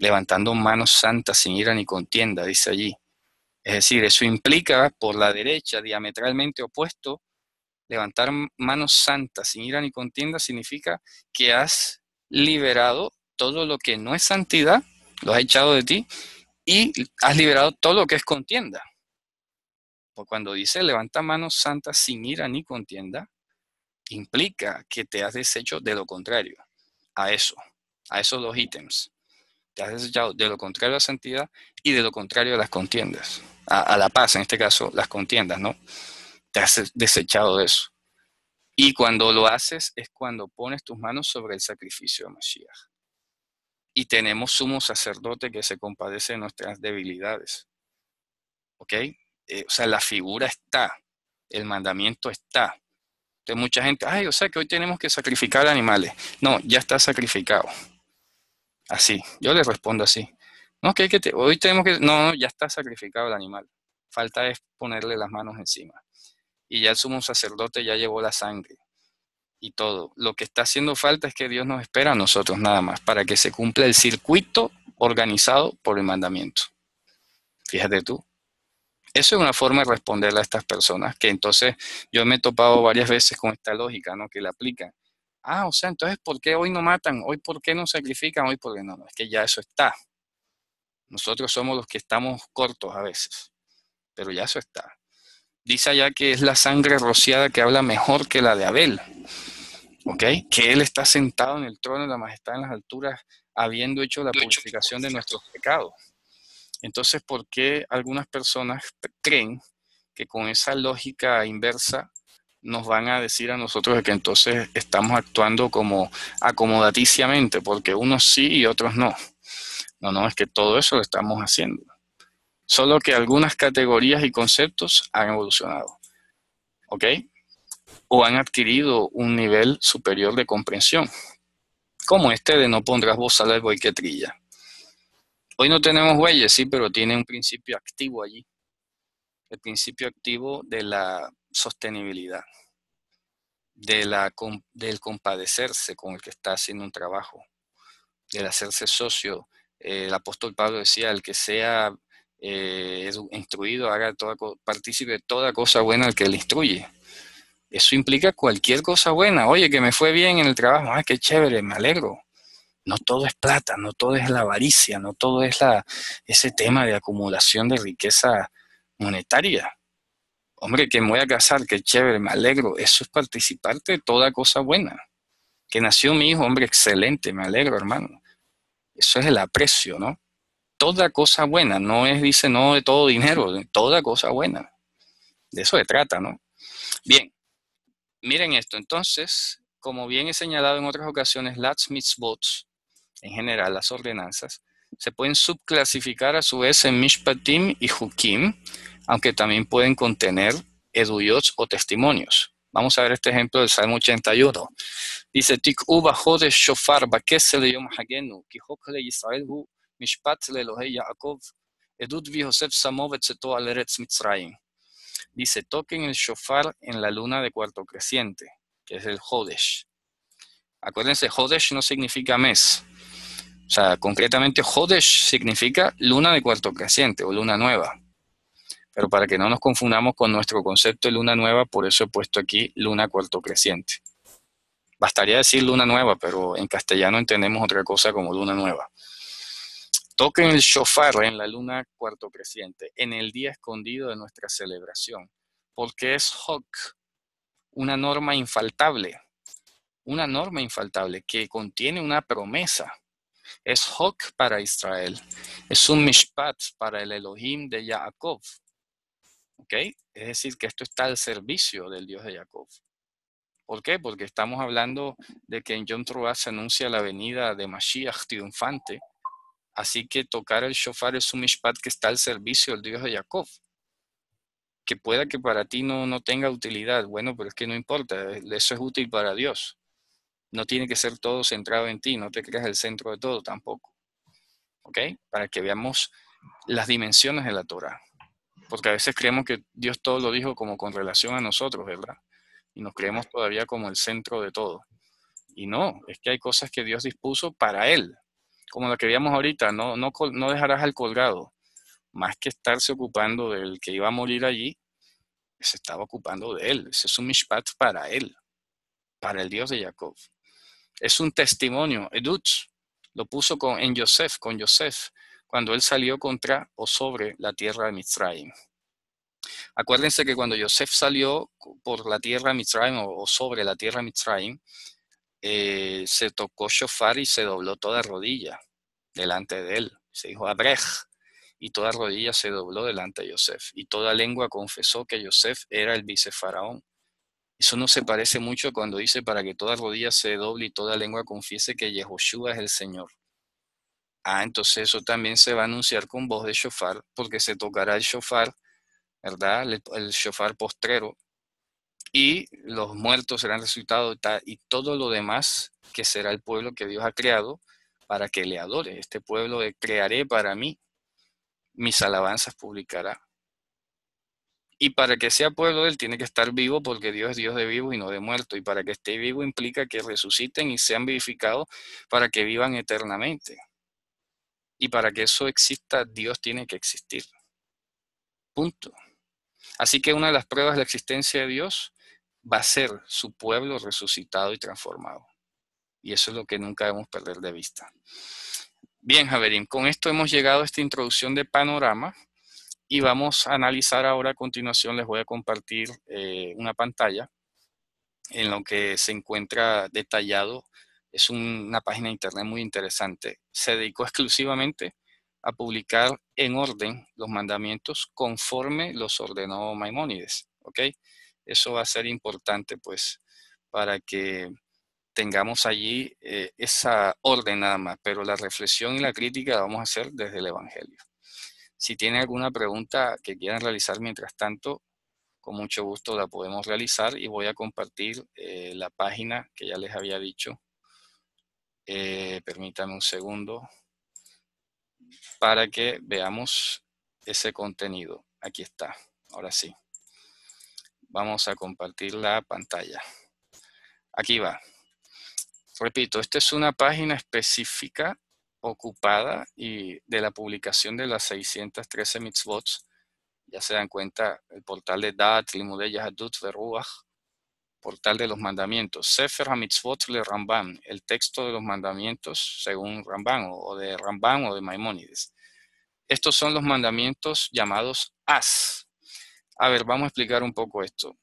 levantando manos santas sin ira ni contienda, dice allí. Es decir, eso implica por la derecha, diametralmente opuesto, levantar manos santas sin ira ni contienda significa que has liberado todo lo que no es santidad, lo has echado de ti y has liberado todo lo que es contienda. Porque cuando dice levanta manos santas sin ira ni contienda, implica que te has deshecho de lo contrario, a eso, a esos dos ítems te has desechado de lo contrario a la santidad y de lo contrario a las contiendas, a, la paz, en este caso, las contiendas, ¿no? Te has desechado de eso. Y cuando lo haces es cuando pones tus manos sobre el sacrificio de Mashiach. Y tenemos sumo sacerdote que se compadece de nuestras debilidades. ¿Ok? Eh, o sea, la figura está, el mandamiento está. Entonces mucha gente, ay, o sea que hoy tenemos que sacrificar animales. No, ya está sacrificado. Así, yo le respondo así. No, que, hoy tenemos que, no, ya está sacrificado el animal. Falta es ponerle las manos encima. Y ya el sumo sacerdote ya llevó la sangre y todo. Lo que está haciendo falta es que Dios nos espera a nosotros nada más, para que se cumpla el circuito organizado por el mandamiento. Fíjate tú. Eso es una forma de responderle a estas personas, que entonces yo me he topado varias veces con esta lógica, ¿no? Que la aplican ah, o sea, entonces, ¿por qué hoy no matan? ¿Hoy por qué no sacrifican? ¿Hoy por qué no? Es que ya eso está. Nosotros somos los que estamos cortos a veces, pero ya eso está. Dice allá que es la sangre rociada que habla mejor que la de Abel. ¿Ok? Que él está sentado en el trono de la majestad en las alturas, habiendo hecho la purificación de nuestros pecados. Entonces, ¿por qué algunas personas creen que con esa lógica inversa nos van a decir a nosotros que entonces estamos actuando como acomodaticiamente, porque unos sí y otros no. No, no, es que todo eso lo estamos haciendo. Solo que algunas categorías y conceptos han evolucionado. ¿Ok? O han adquirido un nivel superior de comprensión. Como este de no pondrás voz a la que Hoy no tenemos bueyes, sí, pero tiene un principio activo allí. El principio activo de la sostenibilidad, de la, del compadecerse con el que está haciendo un trabajo, del hacerse socio. Eh, el apóstol Pablo decía, el que sea eh, instruido, haga toda, participe de toda cosa buena al que le instruye. Eso implica cualquier cosa buena. Oye, que me fue bien en el trabajo. Ah, qué chévere, me alegro. No todo es plata, no todo es la avaricia, no todo es la, ese tema de acumulación de riqueza monetaria hombre, que me voy a casar, que chévere, me alegro. Eso es participarte de toda cosa buena. Que nació mi hijo, hombre, excelente, me alegro, hermano. Eso es el aprecio, ¿no? Toda cosa buena, no es, dice, no de todo dinero, de toda cosa buena. De eso se trata, ¿no? Bien, miren esto. Entonces, como bien he señalado en otras ocasiones, las mitzvot, en general las ordenanzas, se pueden subclasificar a su vez en mishpatim y hukim, aunque también pueden contener eduyots o testimonios. Vamos a ver este ejemplo del Salmo 81. Dice, Tik uva shofar hagenu, mishpat edut vi Dice, toquen el shofar en la luna de cuarto creciente, que es el Jodesh. Acuérdense, Jodesh no significa mes. O sea, concretamente Jodesh significa luna de cuarto creciente o luna nueva. Pero para que no nos confundamos con nuestro concepto de luna nueva, por eso he puesto aquí luna cuarto creciente. Bastaría decir luna nueva, pero en castellano entendemos otra cosa como luna nueva. Toquen el shofar en la luna cuarto creciente, en el día escondido de nuestra celebración, porque es Hok, una norma infaltable, una norma infaltable que contiene una promesa. Es Hok para Israel, es un mishpat para el Elohim de Yaakov. ¿Ok? Es decir, que esto está al servicio del Dios de Jacob. ¿Por qué? Porque estamos hablando de que en John Troas se anuncia la venida de Mashiach triunfante. Así que tocar el shofar es un mishpat que está al servicio del Dios de Jacob. Que pueda que para ti no, no tenga utilidad. Bueno, pero es que no importa. Eso es útil para Dios. No tiene que ser todo centrado en ti. No te creas el centro de todo tampoco. ¿Ok? Para que veamos las dimensiones de la Torah porque a veces creemos que Dios todo lo dijo como con relación a nosotros, ¿verdad? Y nos creemos todavía como el centro de todo. Y no, es que hay cosas que Dios dispuso para Él, como la que veíamos ahorita, no, no, dejarás al colgado, más que estarse ocupando del que iba a morir allí, se estaba ocupando de Él, ese es un mishpat para Él, para el Dios de Jacob. Es un testimonio, Edut lo puso con, en joseph con Joseph cuando él salió contra o sobre la tierra de Mitzrayim. Acuérdense que cuando Yosef salió por la tierra de Mitzrayim o, sobre la tierra de Mitzrayim, eh, se tocó shofar y se dobló toda rodilla delante de él. Se dijo Abrej, y toda rodilla se dobló delante de Yosef, y toda lengua confesó que Yosef era el vicefaraón. Eso no se parece mucho cuando dice para que toda rodilla se doble y toda lengua confiese que Yehoshua es el Señor. Ah, entonces eso también se va a anunciar con voz de shofar, porque se tocará el shofar, ¿verdad? El, shofar postrero. Y los muertos serán resucitados y todo lo demás que será el pueblo que Dios ha creado para que le adore. Este pueblo crearé para mí, mis alabanzas publicará. Y para que sea pueblo él tiene que estar vivo porque Dios es Dios de vivo y no de muerto. Y para que esté vivo implica que resuciten y sean vivificados para que vivan eternamente. Y para que eso exista, Dios tiene que existir. Punto. Así que una de las pruebas de la existencia de Dios va a ser su pueblo resucitado y transformado. Y eso es lo que nunca debemos perder de vista. Bien, Javerín, con esto hemos llegado a esta introducción de panorama y vamos a analizar ahora a continuación, les voy a compartir eh, una pantalla en lo que se encuentra detallado es una página de internet muy interesante. Se dedicó exclusivamente a publicar en orden los mandamientos conforme los ordenó Maimónides. Eso va a ser importante, pues, para que tengamos allí eh, esa orden nada más, pero la reflexión y la crítica la vamos a hacer desde el Evangelio. Si tienen alguna pregunta que quieran realizar mientras tanto, con mucho gusto la podemos realizar y voy a compartir eh, la página que ya les había dicho eh, permítame un segundo para que veamos ese contenido. Aquí está, ahora sí. Vamos a compartir la pantalla. Aquí va. Repito, esta es una página específica ocupada y de la publicación de las 613 Mixbots. Ya se dan cuenta, el portal de Dat, Limudeya, Hadut, Veruach, portal de los mandamientos. Sefer HaMitzvot le Ramban, el texto de los mandamientos según Ramban o de Rambam o de Maimónides. Estos son los mandamientos llamados As. A ver, vamos a explicar un poco esto.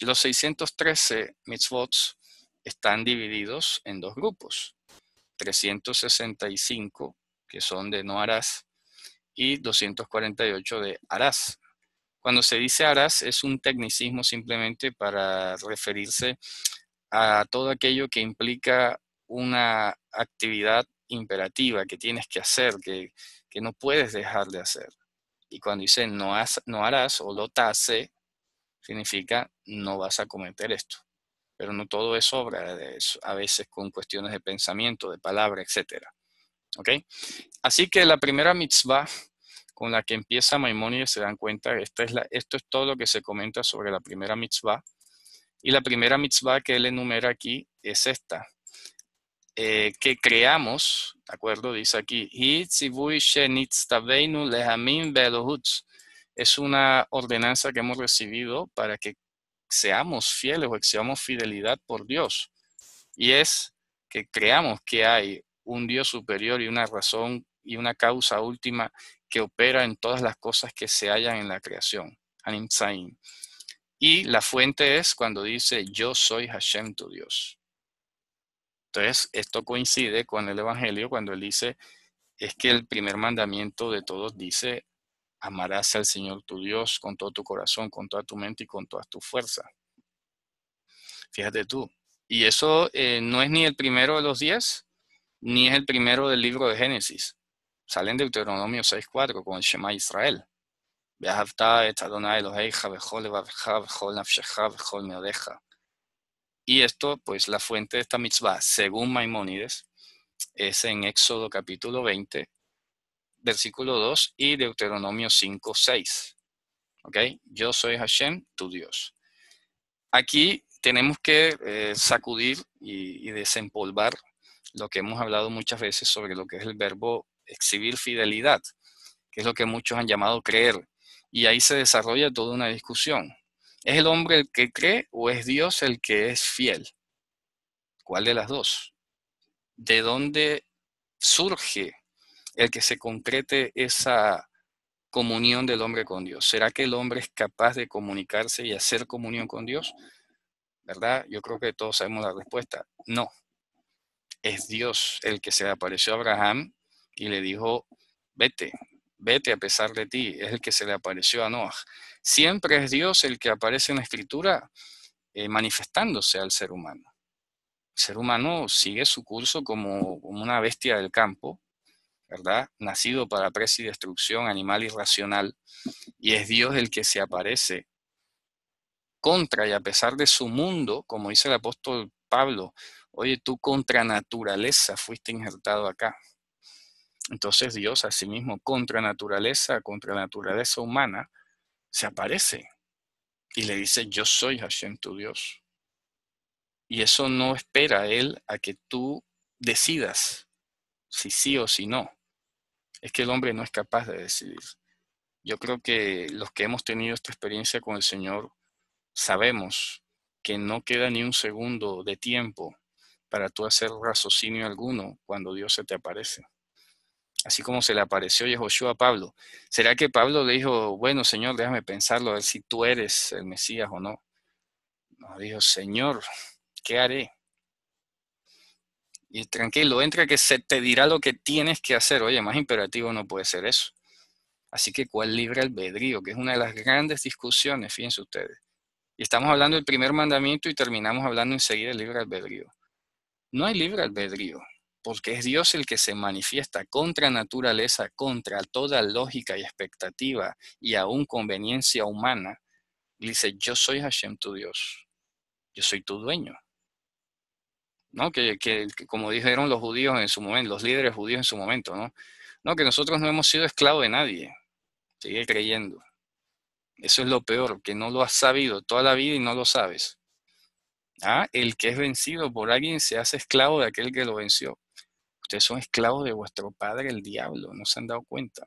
Los 613 mitzvot están divididos en dos grupos. 365, que son de no harás, y 248 de harás. Cuando se dice harás, es un tecnicismo simplemente para referirse a todo aquello que implica una actividad imperativa que tienes que hacer, que, que no puedes dejar de hacer. Y cuando dice no, has, no harás o lo tase, significa no vas a cometer esto. Pero no todo es obra, a veces con cuestiones de pensamiento, de palabra, etc. ¿Ok? Así que la primera mitzvah con la que empieza Maimónides se dan cuenta, esta es la, esto es todo lo que se comenta sobre la primera mitzvah. Y la primera mitzvah que él enumera aquí es esta, eh, que creamos, ¿de acuerdo? Dice aquí, es una ordenanza que hemos recibido para que seamos fieles o seamos fidelidad por Dios. Y es que creamos que hay un Dios superior y una razón y una causa última que opera en todas las cosas que se hallan en la creación, Y la fuente es cuando dice, yo soy Hashem tu Dios. Entonces, esto coincide con el Evangelio cuando él dice, es que el primer mandamiento de todos dice, amarás al Señor tu Dios con todo tu corazón, con toda tu mente y con toda tu fuerza. Fíjate tú. Y eso eh, no es ni el primero de los diez, ni es el primero del libro de Génesis. Salen de Deuteronomio 6.4 con el Shema Israel. Y esto, pues la fuente de esta mitzvah, según Maimónides, es en Éxodo capítulo 20, versículo 2 y Deuteronomio 5.6. ¿Ok? Yo soy Hashem, tu Dios. Aquí tenemos que eh, sacudir y desempolvar lo que hemos hablado muchas veces sobre lo que es el verbo exhibir fidelidad, que es lo que muchos han llamado creer. Y ahí se desarrolla toda una discusión. ¿Es el hombre el que cree o es Dios el que es fiel? ¿Cuál de las dos? ¿De dónde surge el que se concrete esa comunión del hombre con Dios? ¿Será que el hombre es capaz de comunicarse y hacer comunión con Dios? ¿Verdad? Yo creo que todos sabemos la respuesta. No. Es Dios el que se apareció a Abraham y le dijo, vete, vete a pesar de ti, es el que se le apareció a Noah. Siempre es Dios el que aparece en la escritura eh, manifestándose al ser humano. El ser humano sigue su curso como, una bestia del campo, ¿verdad? Nacido para presa y destrucción, animal irracional, y es Dios el que se aparece contra y a pesar de su mundo, como dice el apóstol Pablo, oye, tú contra naturaleza fuiste injertado acá. Entonces Dios, mismo contra naturaleza, contra la naturaleza humana, se aparece y le dice, yo soy Hashem, tu Dios. Y eso no espera a Él a que tú decidas si sí o si no. Es que el hombre no es capaz de decidir. Yo creo que los que hemos tenido esta experiencia con el Señor sabemos que no queda ni un segundo de tiempo para tú hacer raciocinio alguno cuando Dios se te aparece así como se le apareció Yehoshua a Pablo. ¿Será que Pablo le dijo, bueno, Señor, déjame pensarlo, a ver si tú eres el Mesías o no? Nos dijo, Señor, ¿qué haré? Y tranquilo, entra que se te dirá lo que tienes que hacer. Oye, más imperativo no puede ser eso. Así que, ¿cuál libre albedrío? Que es una de las grandes discusiones, fíjense ustedes. Y estamos hablando del primer mandamiento y terminamos hablando enseguida del libre albedrío. No hay libre albedrío porque es Dios el que se manifiesta contra naturaleza, contra toda lógica y expectativa y aún conveniencia humana. dice, yo soy Hashem tu Dios, yo soy tu dueño. ¿No? Que, que, como dijeron los judíos en su momento, los líderes judíos en su momento, ¿no? No, que nosotros no hemos sido esclavos de nadie. Sigue creyendo. Eso es lo peor, que no lo has sabido toda la vida y no lo sabes. Ah, el que es vencido por alguien se hace esclavo de aquel que lo venció ustedes son esclavos de vuestro padre el diablo, no se han dado cuenta.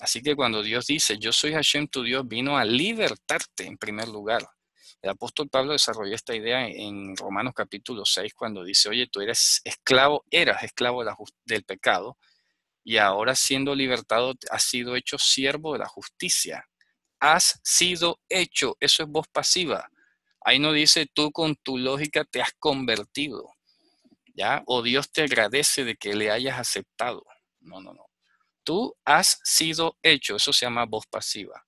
Así que cuando Dios dice, yo soy Hashem tu Dios, vino a libertarte en primer lugar. El apóstol Pablo desarrolló esta idea en Romanos capítulo 6 cuando dice, oye, tú eres esclavo, eras esclavo del pecado y ahora siendo libertado has sido hecho siervo de la justicia. Has sido hecho, eso es voz pasiva. Ahí no dice, tú con tu lógica te has convertido. O Dios te agradece de que le hayas aceptado. No, no, no. Tú has sido hecho, eso se llama voz pasiva.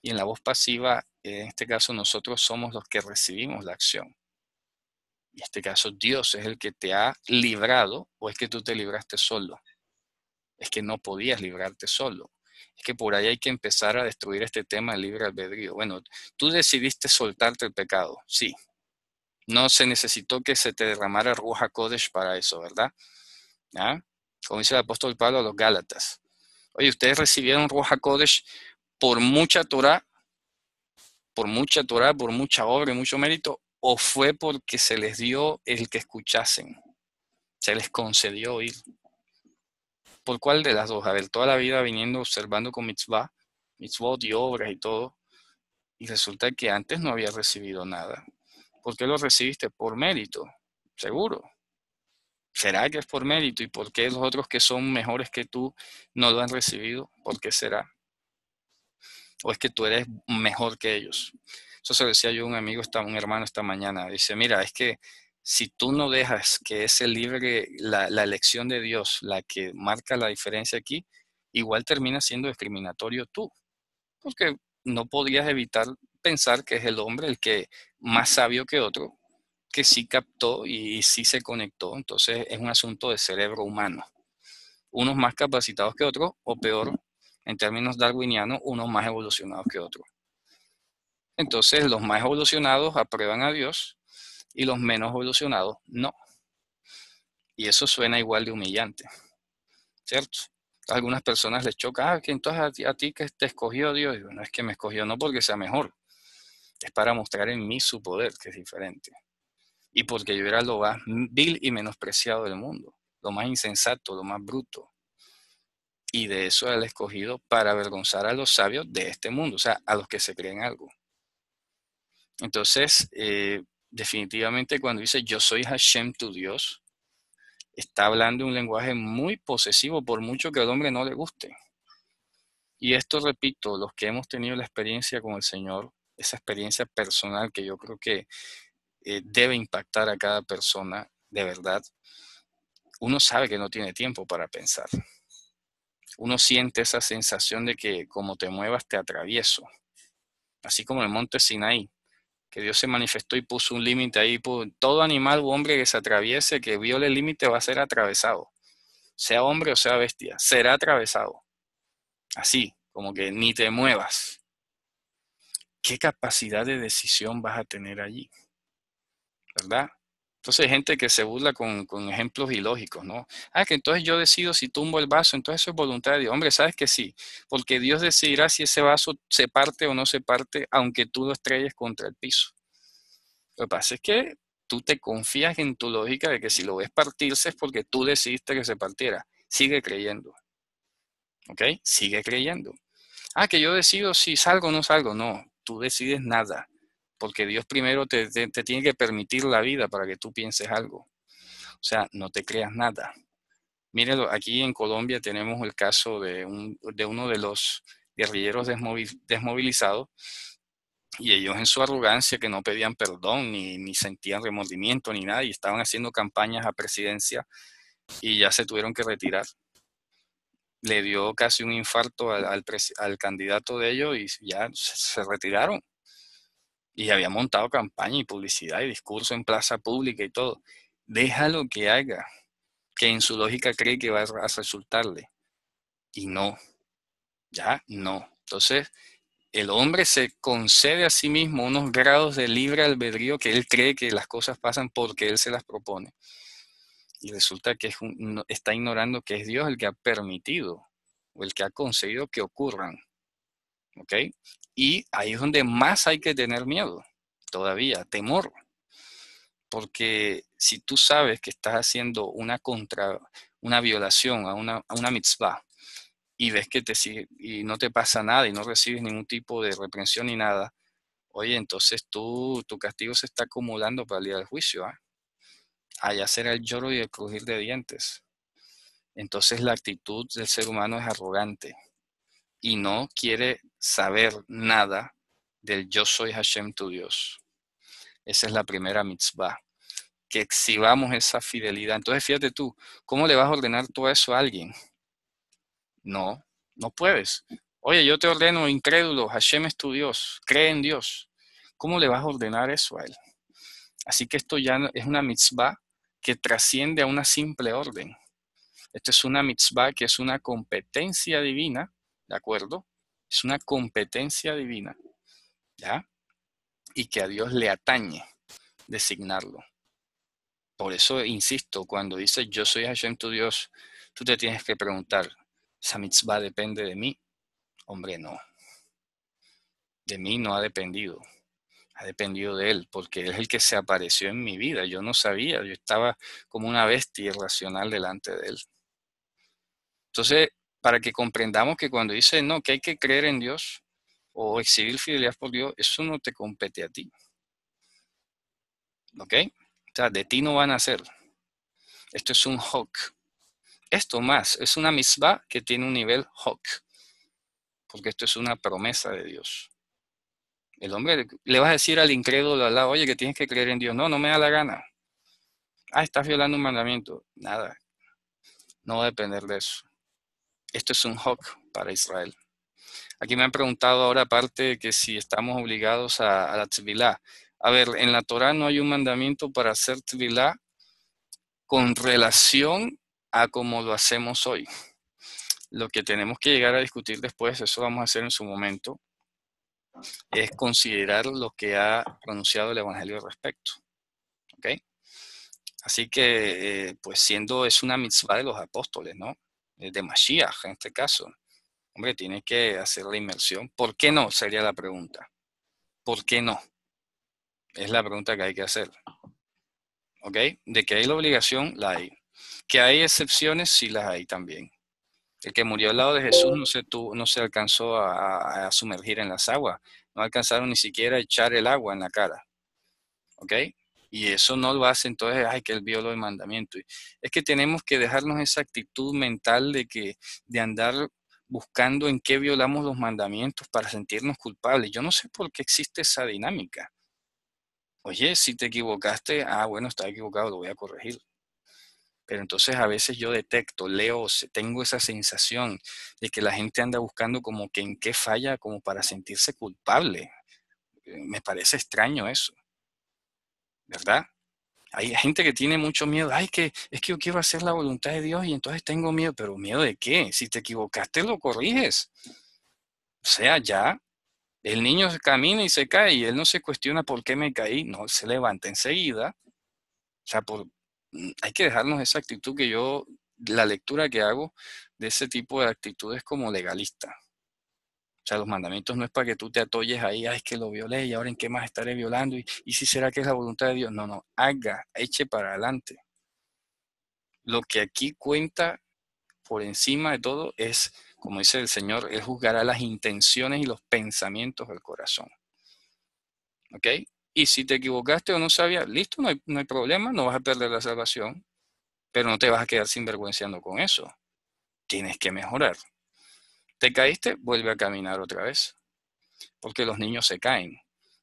Y en la voz pasiva, en este caso, nosotros somos los que recibimos la acción. En este caso, Dios es el que te ha librado o es que tú te libraste solo. Es que no podías librarte solo. Es que por ahí hay que empezar a destruir este tema del libre albedrío. Bueno, tú decidiste soltarte el pecado, sí, no se necesitó que se te derramara roja Kodesh para eso, ¿verdad? Como dice el apóstol Pablo a los Gálatas. Oye, ustedes recibieron roja Kodesh por mucha Torah, por mucha Torah, por mucha obra y mucho mérito, o fue porque se les dio el que escuchasen, se les concedió oír. ¿Por cuál de las dos? A ver, toda la vida viniendo observando con mitzvah, mitzvot y obras y todo, y resulta que antes no había recibido nada. ¿Por qué lo recibiste? Por mérito, seguro. ¿Será que es por mérito? ¿Y por qué los otros que son mejores que tú no lo han recibido? ¿Por qué será? ¿O es que tú eres mejor que ellos? Eso se decía yo a un amigo, un hermano esta mañana. Dice, mira, es que si tú no dejas que ese libre, la, la elección de Dios, la que marca la diferencia aquí, igual termina siendo discriminatorio tú. Porque no podrías evitar pensar que es el hombre el que más sabio que otro, que sí captó y sí se conectó. Entonces es un asunto de cerebro humano. Unos más capacitados que otros, o peor, en términos darwinianos, unos más evolucionados que otros. Entonces los más evolucionados aprueban a Dios y los menos evolucionados no. Y eso suena igual de humillante, ¿cierto? algunas personas les choca, ah, que entonces a ti, que te escogió Dios, y es que me escogió no porque sea mejor, es para mostrar en mí su poder, que es diferente. Y porque yo era lo más vil y menospreciado del mundo, lo más insensato, lo más bruto. Y de eso él escogido para avergonzar a los sabios de este mundo, o sea, a los que se creen algo. Entonces, eh, definitivamente cuando dice yo soy Hashem tu Dios, está hablando un lenguaje muy posesivo, por mucho que al hombre no le guste. Y esto, repito, los que hemos tenido la experiencia con el Señor, esa experiencia personal que yo creo que eh, debe impactar a cada persona de verdad, uno sabe que no tiene tiempo para pensar. Uno siente esa sensación de que como te muevas te atravieso. Así como el monte Sinaí, que Dios se manifestó y puso un límite ahí. Todo animal u hombre que se atraviese, que viole el límite, va a ser atravesado. Sea hombre o sea bestia, será atravesado. Así, como que ni te muevas. ¿qué capacidad de decisión vas a tener allí? ¿Verdad? Entonces hay gente que se burla con, ejemplos ilógicos, ¿no? Ah, que entonces yo decido si tumbo el vaso, entonces eso es voluntad de Dios. Hombre, ¿sabes que sí? Porque Dios decidirá si ese vaso se parte o no se parte, aunque tú lo estrelles contra el piso. Lo que pasa es que tú te confías en tu lógica de que si lo ves partirse es porque tú decidiste que se partiera. Sigue creyendo. ¿Ok? Sigue creyendo. Ah, que yo decido si salgo o no salgo. No, tú decides nada, porque Dios primero te, tiene que permitir la vida para que tú pienses algo. O sea, no te creas nada. Mírenlo, aquí en Colombia tenemos el caso de, un, de uno de los guerrilleros desmovilizados y ellos en su arrogancia que no pedían perdón ni, ni, sentían remordimiento ni nada y estaban haciendo campañas a presidencia y ya se tuvieron que retirar le dio casi un infarto al, candidato de ellos y ya se, se retiraron. Y había montado campaña y publicidad y discurso en plaza pública y todo. Déjalo que haga, que en su lógica cree que va a resultarle. Y no, ya no. Entonces, el hombre se concede a sí mismo unos grados de libre albedrío que él cree que las cosas pasan porque él se las propone y resulta que está ignorando que es Dios el que ha permitido o el que ha conseguido que ocurran. ¿Ok? Y ahí es donde más hay que tener miedo, todavía, temor. Porque si tú sabes que estás haciendo una contra, una violación a una, a mitzvah, y ves que te y no te pasa nada y no recibes ningún tipo de reprensión ni nada, oye, entonces tú, tu castigo se está acumulando para el día del juicio. ¿ah? allá será el lloro y el crujir de dientes. Entonces la actitud del ser humano es arrogante y no quiere saber nada del yo soy Hashem tu Dios. Esa es la primera mitzvah. Que exhibamos esa fidelidad. Entonces fíjate tú, ¿cómo le vas a ordenar todo eso a alguien? No, no puedes. Oye, yo te ordeno, incrédulo, Hashem es tu Dios, cree en Dios. ¿Cómo le vas a ordenar eso a él? Así que esto ya es una mitzvah que trasciende a una simple orden. Esto es una mitzvah que es una competencia divina, ¿de acuerdo? Es una competencia divina, ¿ya? Y que a Dios le atañe designarlo. Por eso insisto, cuando dices yo soy Hashem tu Dios, tú te tienes que preguntar, ¿esa mitzvah depende de mí? Hombre, no. De mí no ha dependido ha dependido de él, porque él es el que se apareció en mi vida. Yo no sabía, yo estaba como una bestia irracional delante de él. Entonces, para que comprendamos que cuando dice no, que hay que creer en Dios o exhibir fidelidad por Dios, eso no te compete a ti. ¿Ok? O sea, de ti no van a ser Esto es un hook. Esto más, es una misma que tiene un nivel hook, porque esto es una promesa de Dios. El hombre le vas a decir al incrédulo al lado, oye, que tienes que creer en Dios. No, no me da la gana. Ah, estás violando un mandamiento. Nada. No va a depender de eso. Esto es un hoc para Israel. Aquí me han preguntado ahora aparte que si estamos obligados a, la tzvilá. A ver, en la Torá no hay un mandamiento para hacer tzvilá con relación a como lo hacemos hoy. Lo que tenemos que llegar a discutir después, eso vamos a hacer en su momento, es considerar lo que ha pronunciado el Evangelio al respecto. ¿Ok? Así que, eh, pues siendo, es una mitzvah de los apóstoles, ¿no? Eh, de Mashiach en este caso. Hombre, tiene que hacer la inmersión. ¿Por qué no? Sería la pregunta. ¿Por qué no? Es la pregunta que hay que hacer. ¿Ok? De que hay la obligación, la hay. Que hay excepciones, sí las hay también. El que murió al lado de Jesús no se, no alcanzó a, sumergir en las aguas, no alcanzaron ni siquiera a echar el agua en la cara. ¿Ok? Y eso no lo hace entonces, ay, que él violó el mandamiento. Es que tenemos que dejarnos esa actitud mental de que, de andar buscando en qué violamos los mandamientos para sentirnos culpables. Yo no sé por qué existe esa dinámica. Oye, si te equivocaste, ah, bueno, está equivocado, lo voy a corregir. Pero entonces a veces yo detecto, leo, tengo esa sensación de que la gente anda buscando como que en qué falla como para sentirse culpable. Eh, me parece extraño eso. ¿Verdad? Hay gente que tiene mucho miedo. Ay, que es que yo quiero hacer la voluntad de Dios y entonces tengo miedo. Pero miedo de qué? Si te equivocaste, lo corriges. O sea, ya el niño camina y se cae y él no se cuestiona por qué me caí. No, se levanta enseguida. O sea, por, Mm, hay que dejarnos esa actitud que yo, la lectura que hago de ese tipo de actitudes como legalista. O sea, los mandamientos no es para que tú te atolles ahí, ay, es que lo violé y ahora en qué más estaré violando y, y si será que es la voluntad de Dios. No, no, haga, eche para adelante. Lo que aquí cuenta por encima de todo es, como dice el Señor, Él juzgará las intenciones y los pensamientos del corazón. ¿Ok? Y si te equivocaste o no sabías, listo, no hay, problema, no vas a perder la salvación, pero no te vas a quedar sinvergüenciando con eso. Tienes que mejorar. Te caíste, vuelve a caminar otra vez, porque los niños se caen.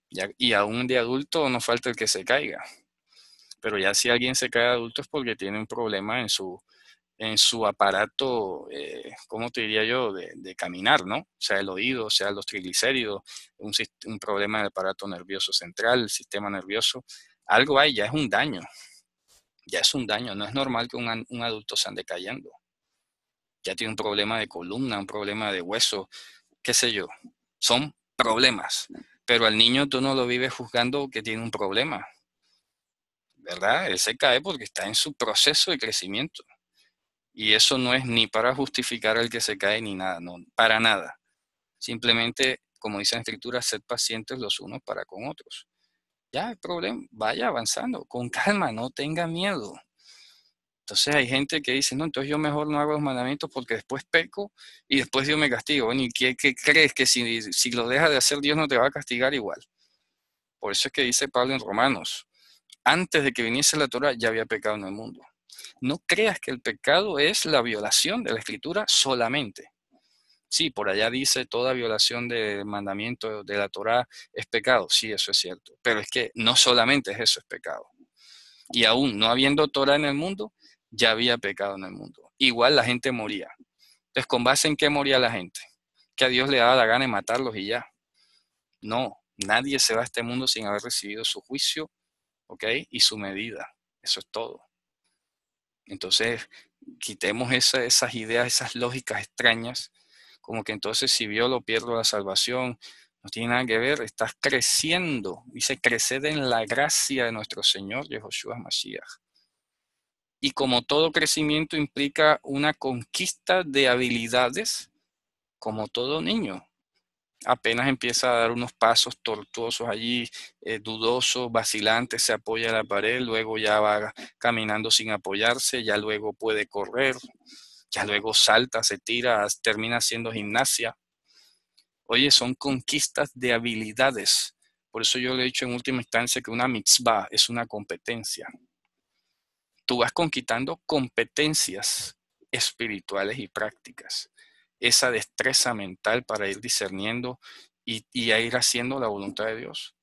Y aún de adulto no falta el que se caiga. Pero ya si alguien se cae adulto es porque tiene un problema en su, en su aparato, eh, ¿cómo te diría yo?, de, caminar, ¿no? Sea el oído, sea los triglicéridos, un, un problema del aparato nervioso central, el sistema nervioso, algo hay, ya es un daño, ya es un daño, no es normal que un, un adulto se ande cayendo, ya tiene un problema de columna, un problema de hueso, qué sé yo, son problemas, pero al niño tú no lo vives juzgando que tiene un problema, ¿verdad? Él se cae porque está en su proceso de crecimiento. Y eso no es ni para justificar al que se cae ni nada, no, para nada. Simplemente, como dice la escritura, ser pacientes los unos para con otros. Ya el problema, vaya avanzando, con [LAUGHS] calma, no tenga miedo. Entonces hay gente que dice, no, entonces yo mejor no hago los mandamientos porque después peco y después Dios me castiga. Bueno, ¿y qué, crees que si, si lo dejas de hacer Dios no te va a castigar igual? Por eso es que dice Pablo en Romanos, antes de que viniese la Torah ya había pecado en el mundo. No creas que el pecado es la violación de la escritura solamente. Sí, por allá dice toda violación del mandamiento de la Torá es pecado. Sí, eso es cierto. Pero es que no solamente es eso, es pecado. Y aún no habiendo Torá en el mundo, ya había pecado en el mundo. Igual la gente moría. Entonces, ¿con base en qué moría la gente? Que a Dios le daba la gana de matarlos y ya. No, nadie se va a este mundo sin haber recibido su juicio, ¿ok? Y su medida. Eso es todo. Entonces, quitemos esas ideas, esas lógicas extrañas, como que entonces si lo pierdo la salvación, no tiene nada que ver, estás creciendo, dice crece en la gracia de nuestro Señor Yehoshua Mashiach. Y como todo crecimiento implica una conquista de habilidades, como todo niño, apenas empieza a dar unos pasos tortuosos allí, eh, dudoso, vacilante, se apoya a la pared, luego ya va caminando sin apoyarse, ya luego puede correr, ya luego salta, se tira, termina haciendo gimnasia. Oye, son conquistas de habilidades. Por eso yo le he dicho en última instancia que una mitzvah es una competencia. Tú vas conquistando competencias espirituales y prácticas esa destreza mental para ir discerniendo y, a ir haciendo la voluntad de Dios.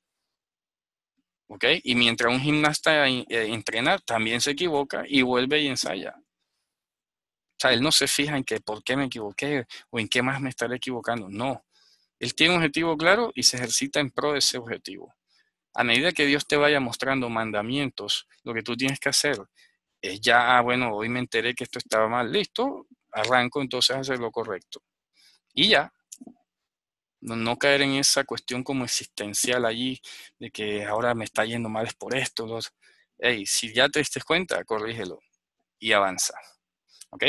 ¿Ok? Y mientras un gimnasta eh, entrena, también se equivoca y vuelve y ensaya. O sea, él no se fija en que por qué me equivoqué o en qué más me estaré equivocando. No. Él tiene un objetivo claro y se ejercita en pro de ese objetivo. A medida que Dios te vaya mostrando mandamientos, lo que tú tienes que hacer es ya, ah, bueno, hoy me enteré que esto estaba mal, listo, arranco entonces a hacer lo correcto. Y ya, no caer en esa cuestión como existencial allí, de que ahora me está yendo mal por esto. Los... si ya te diste cuenta, corrígelo y avanza. ¿Ok?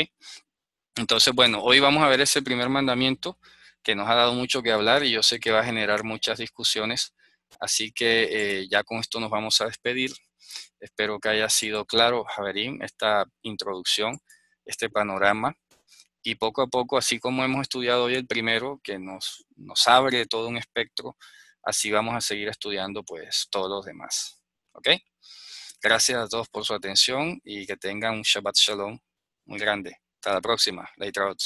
Entonces, bueno, hoy vamos a ver ese primer mandamiento que nos ha dado mucho que hablar y yo sé que va a generar muchas discusiones. Así que eh, ya con esto nos vamos a despedir. Espero que haya sido claro, Javerín, esta introducción, este panorama y poco a poco, así como hemos estudiado hoy el primero, que nos, nos abre todo un espectro, así vamos a seguir estudiando pues todos los demás. ¿Ok? Gracias a todos por su atención y que tengan un Shabbat Shalom muy grande. Hasta la próxima. Leitraot.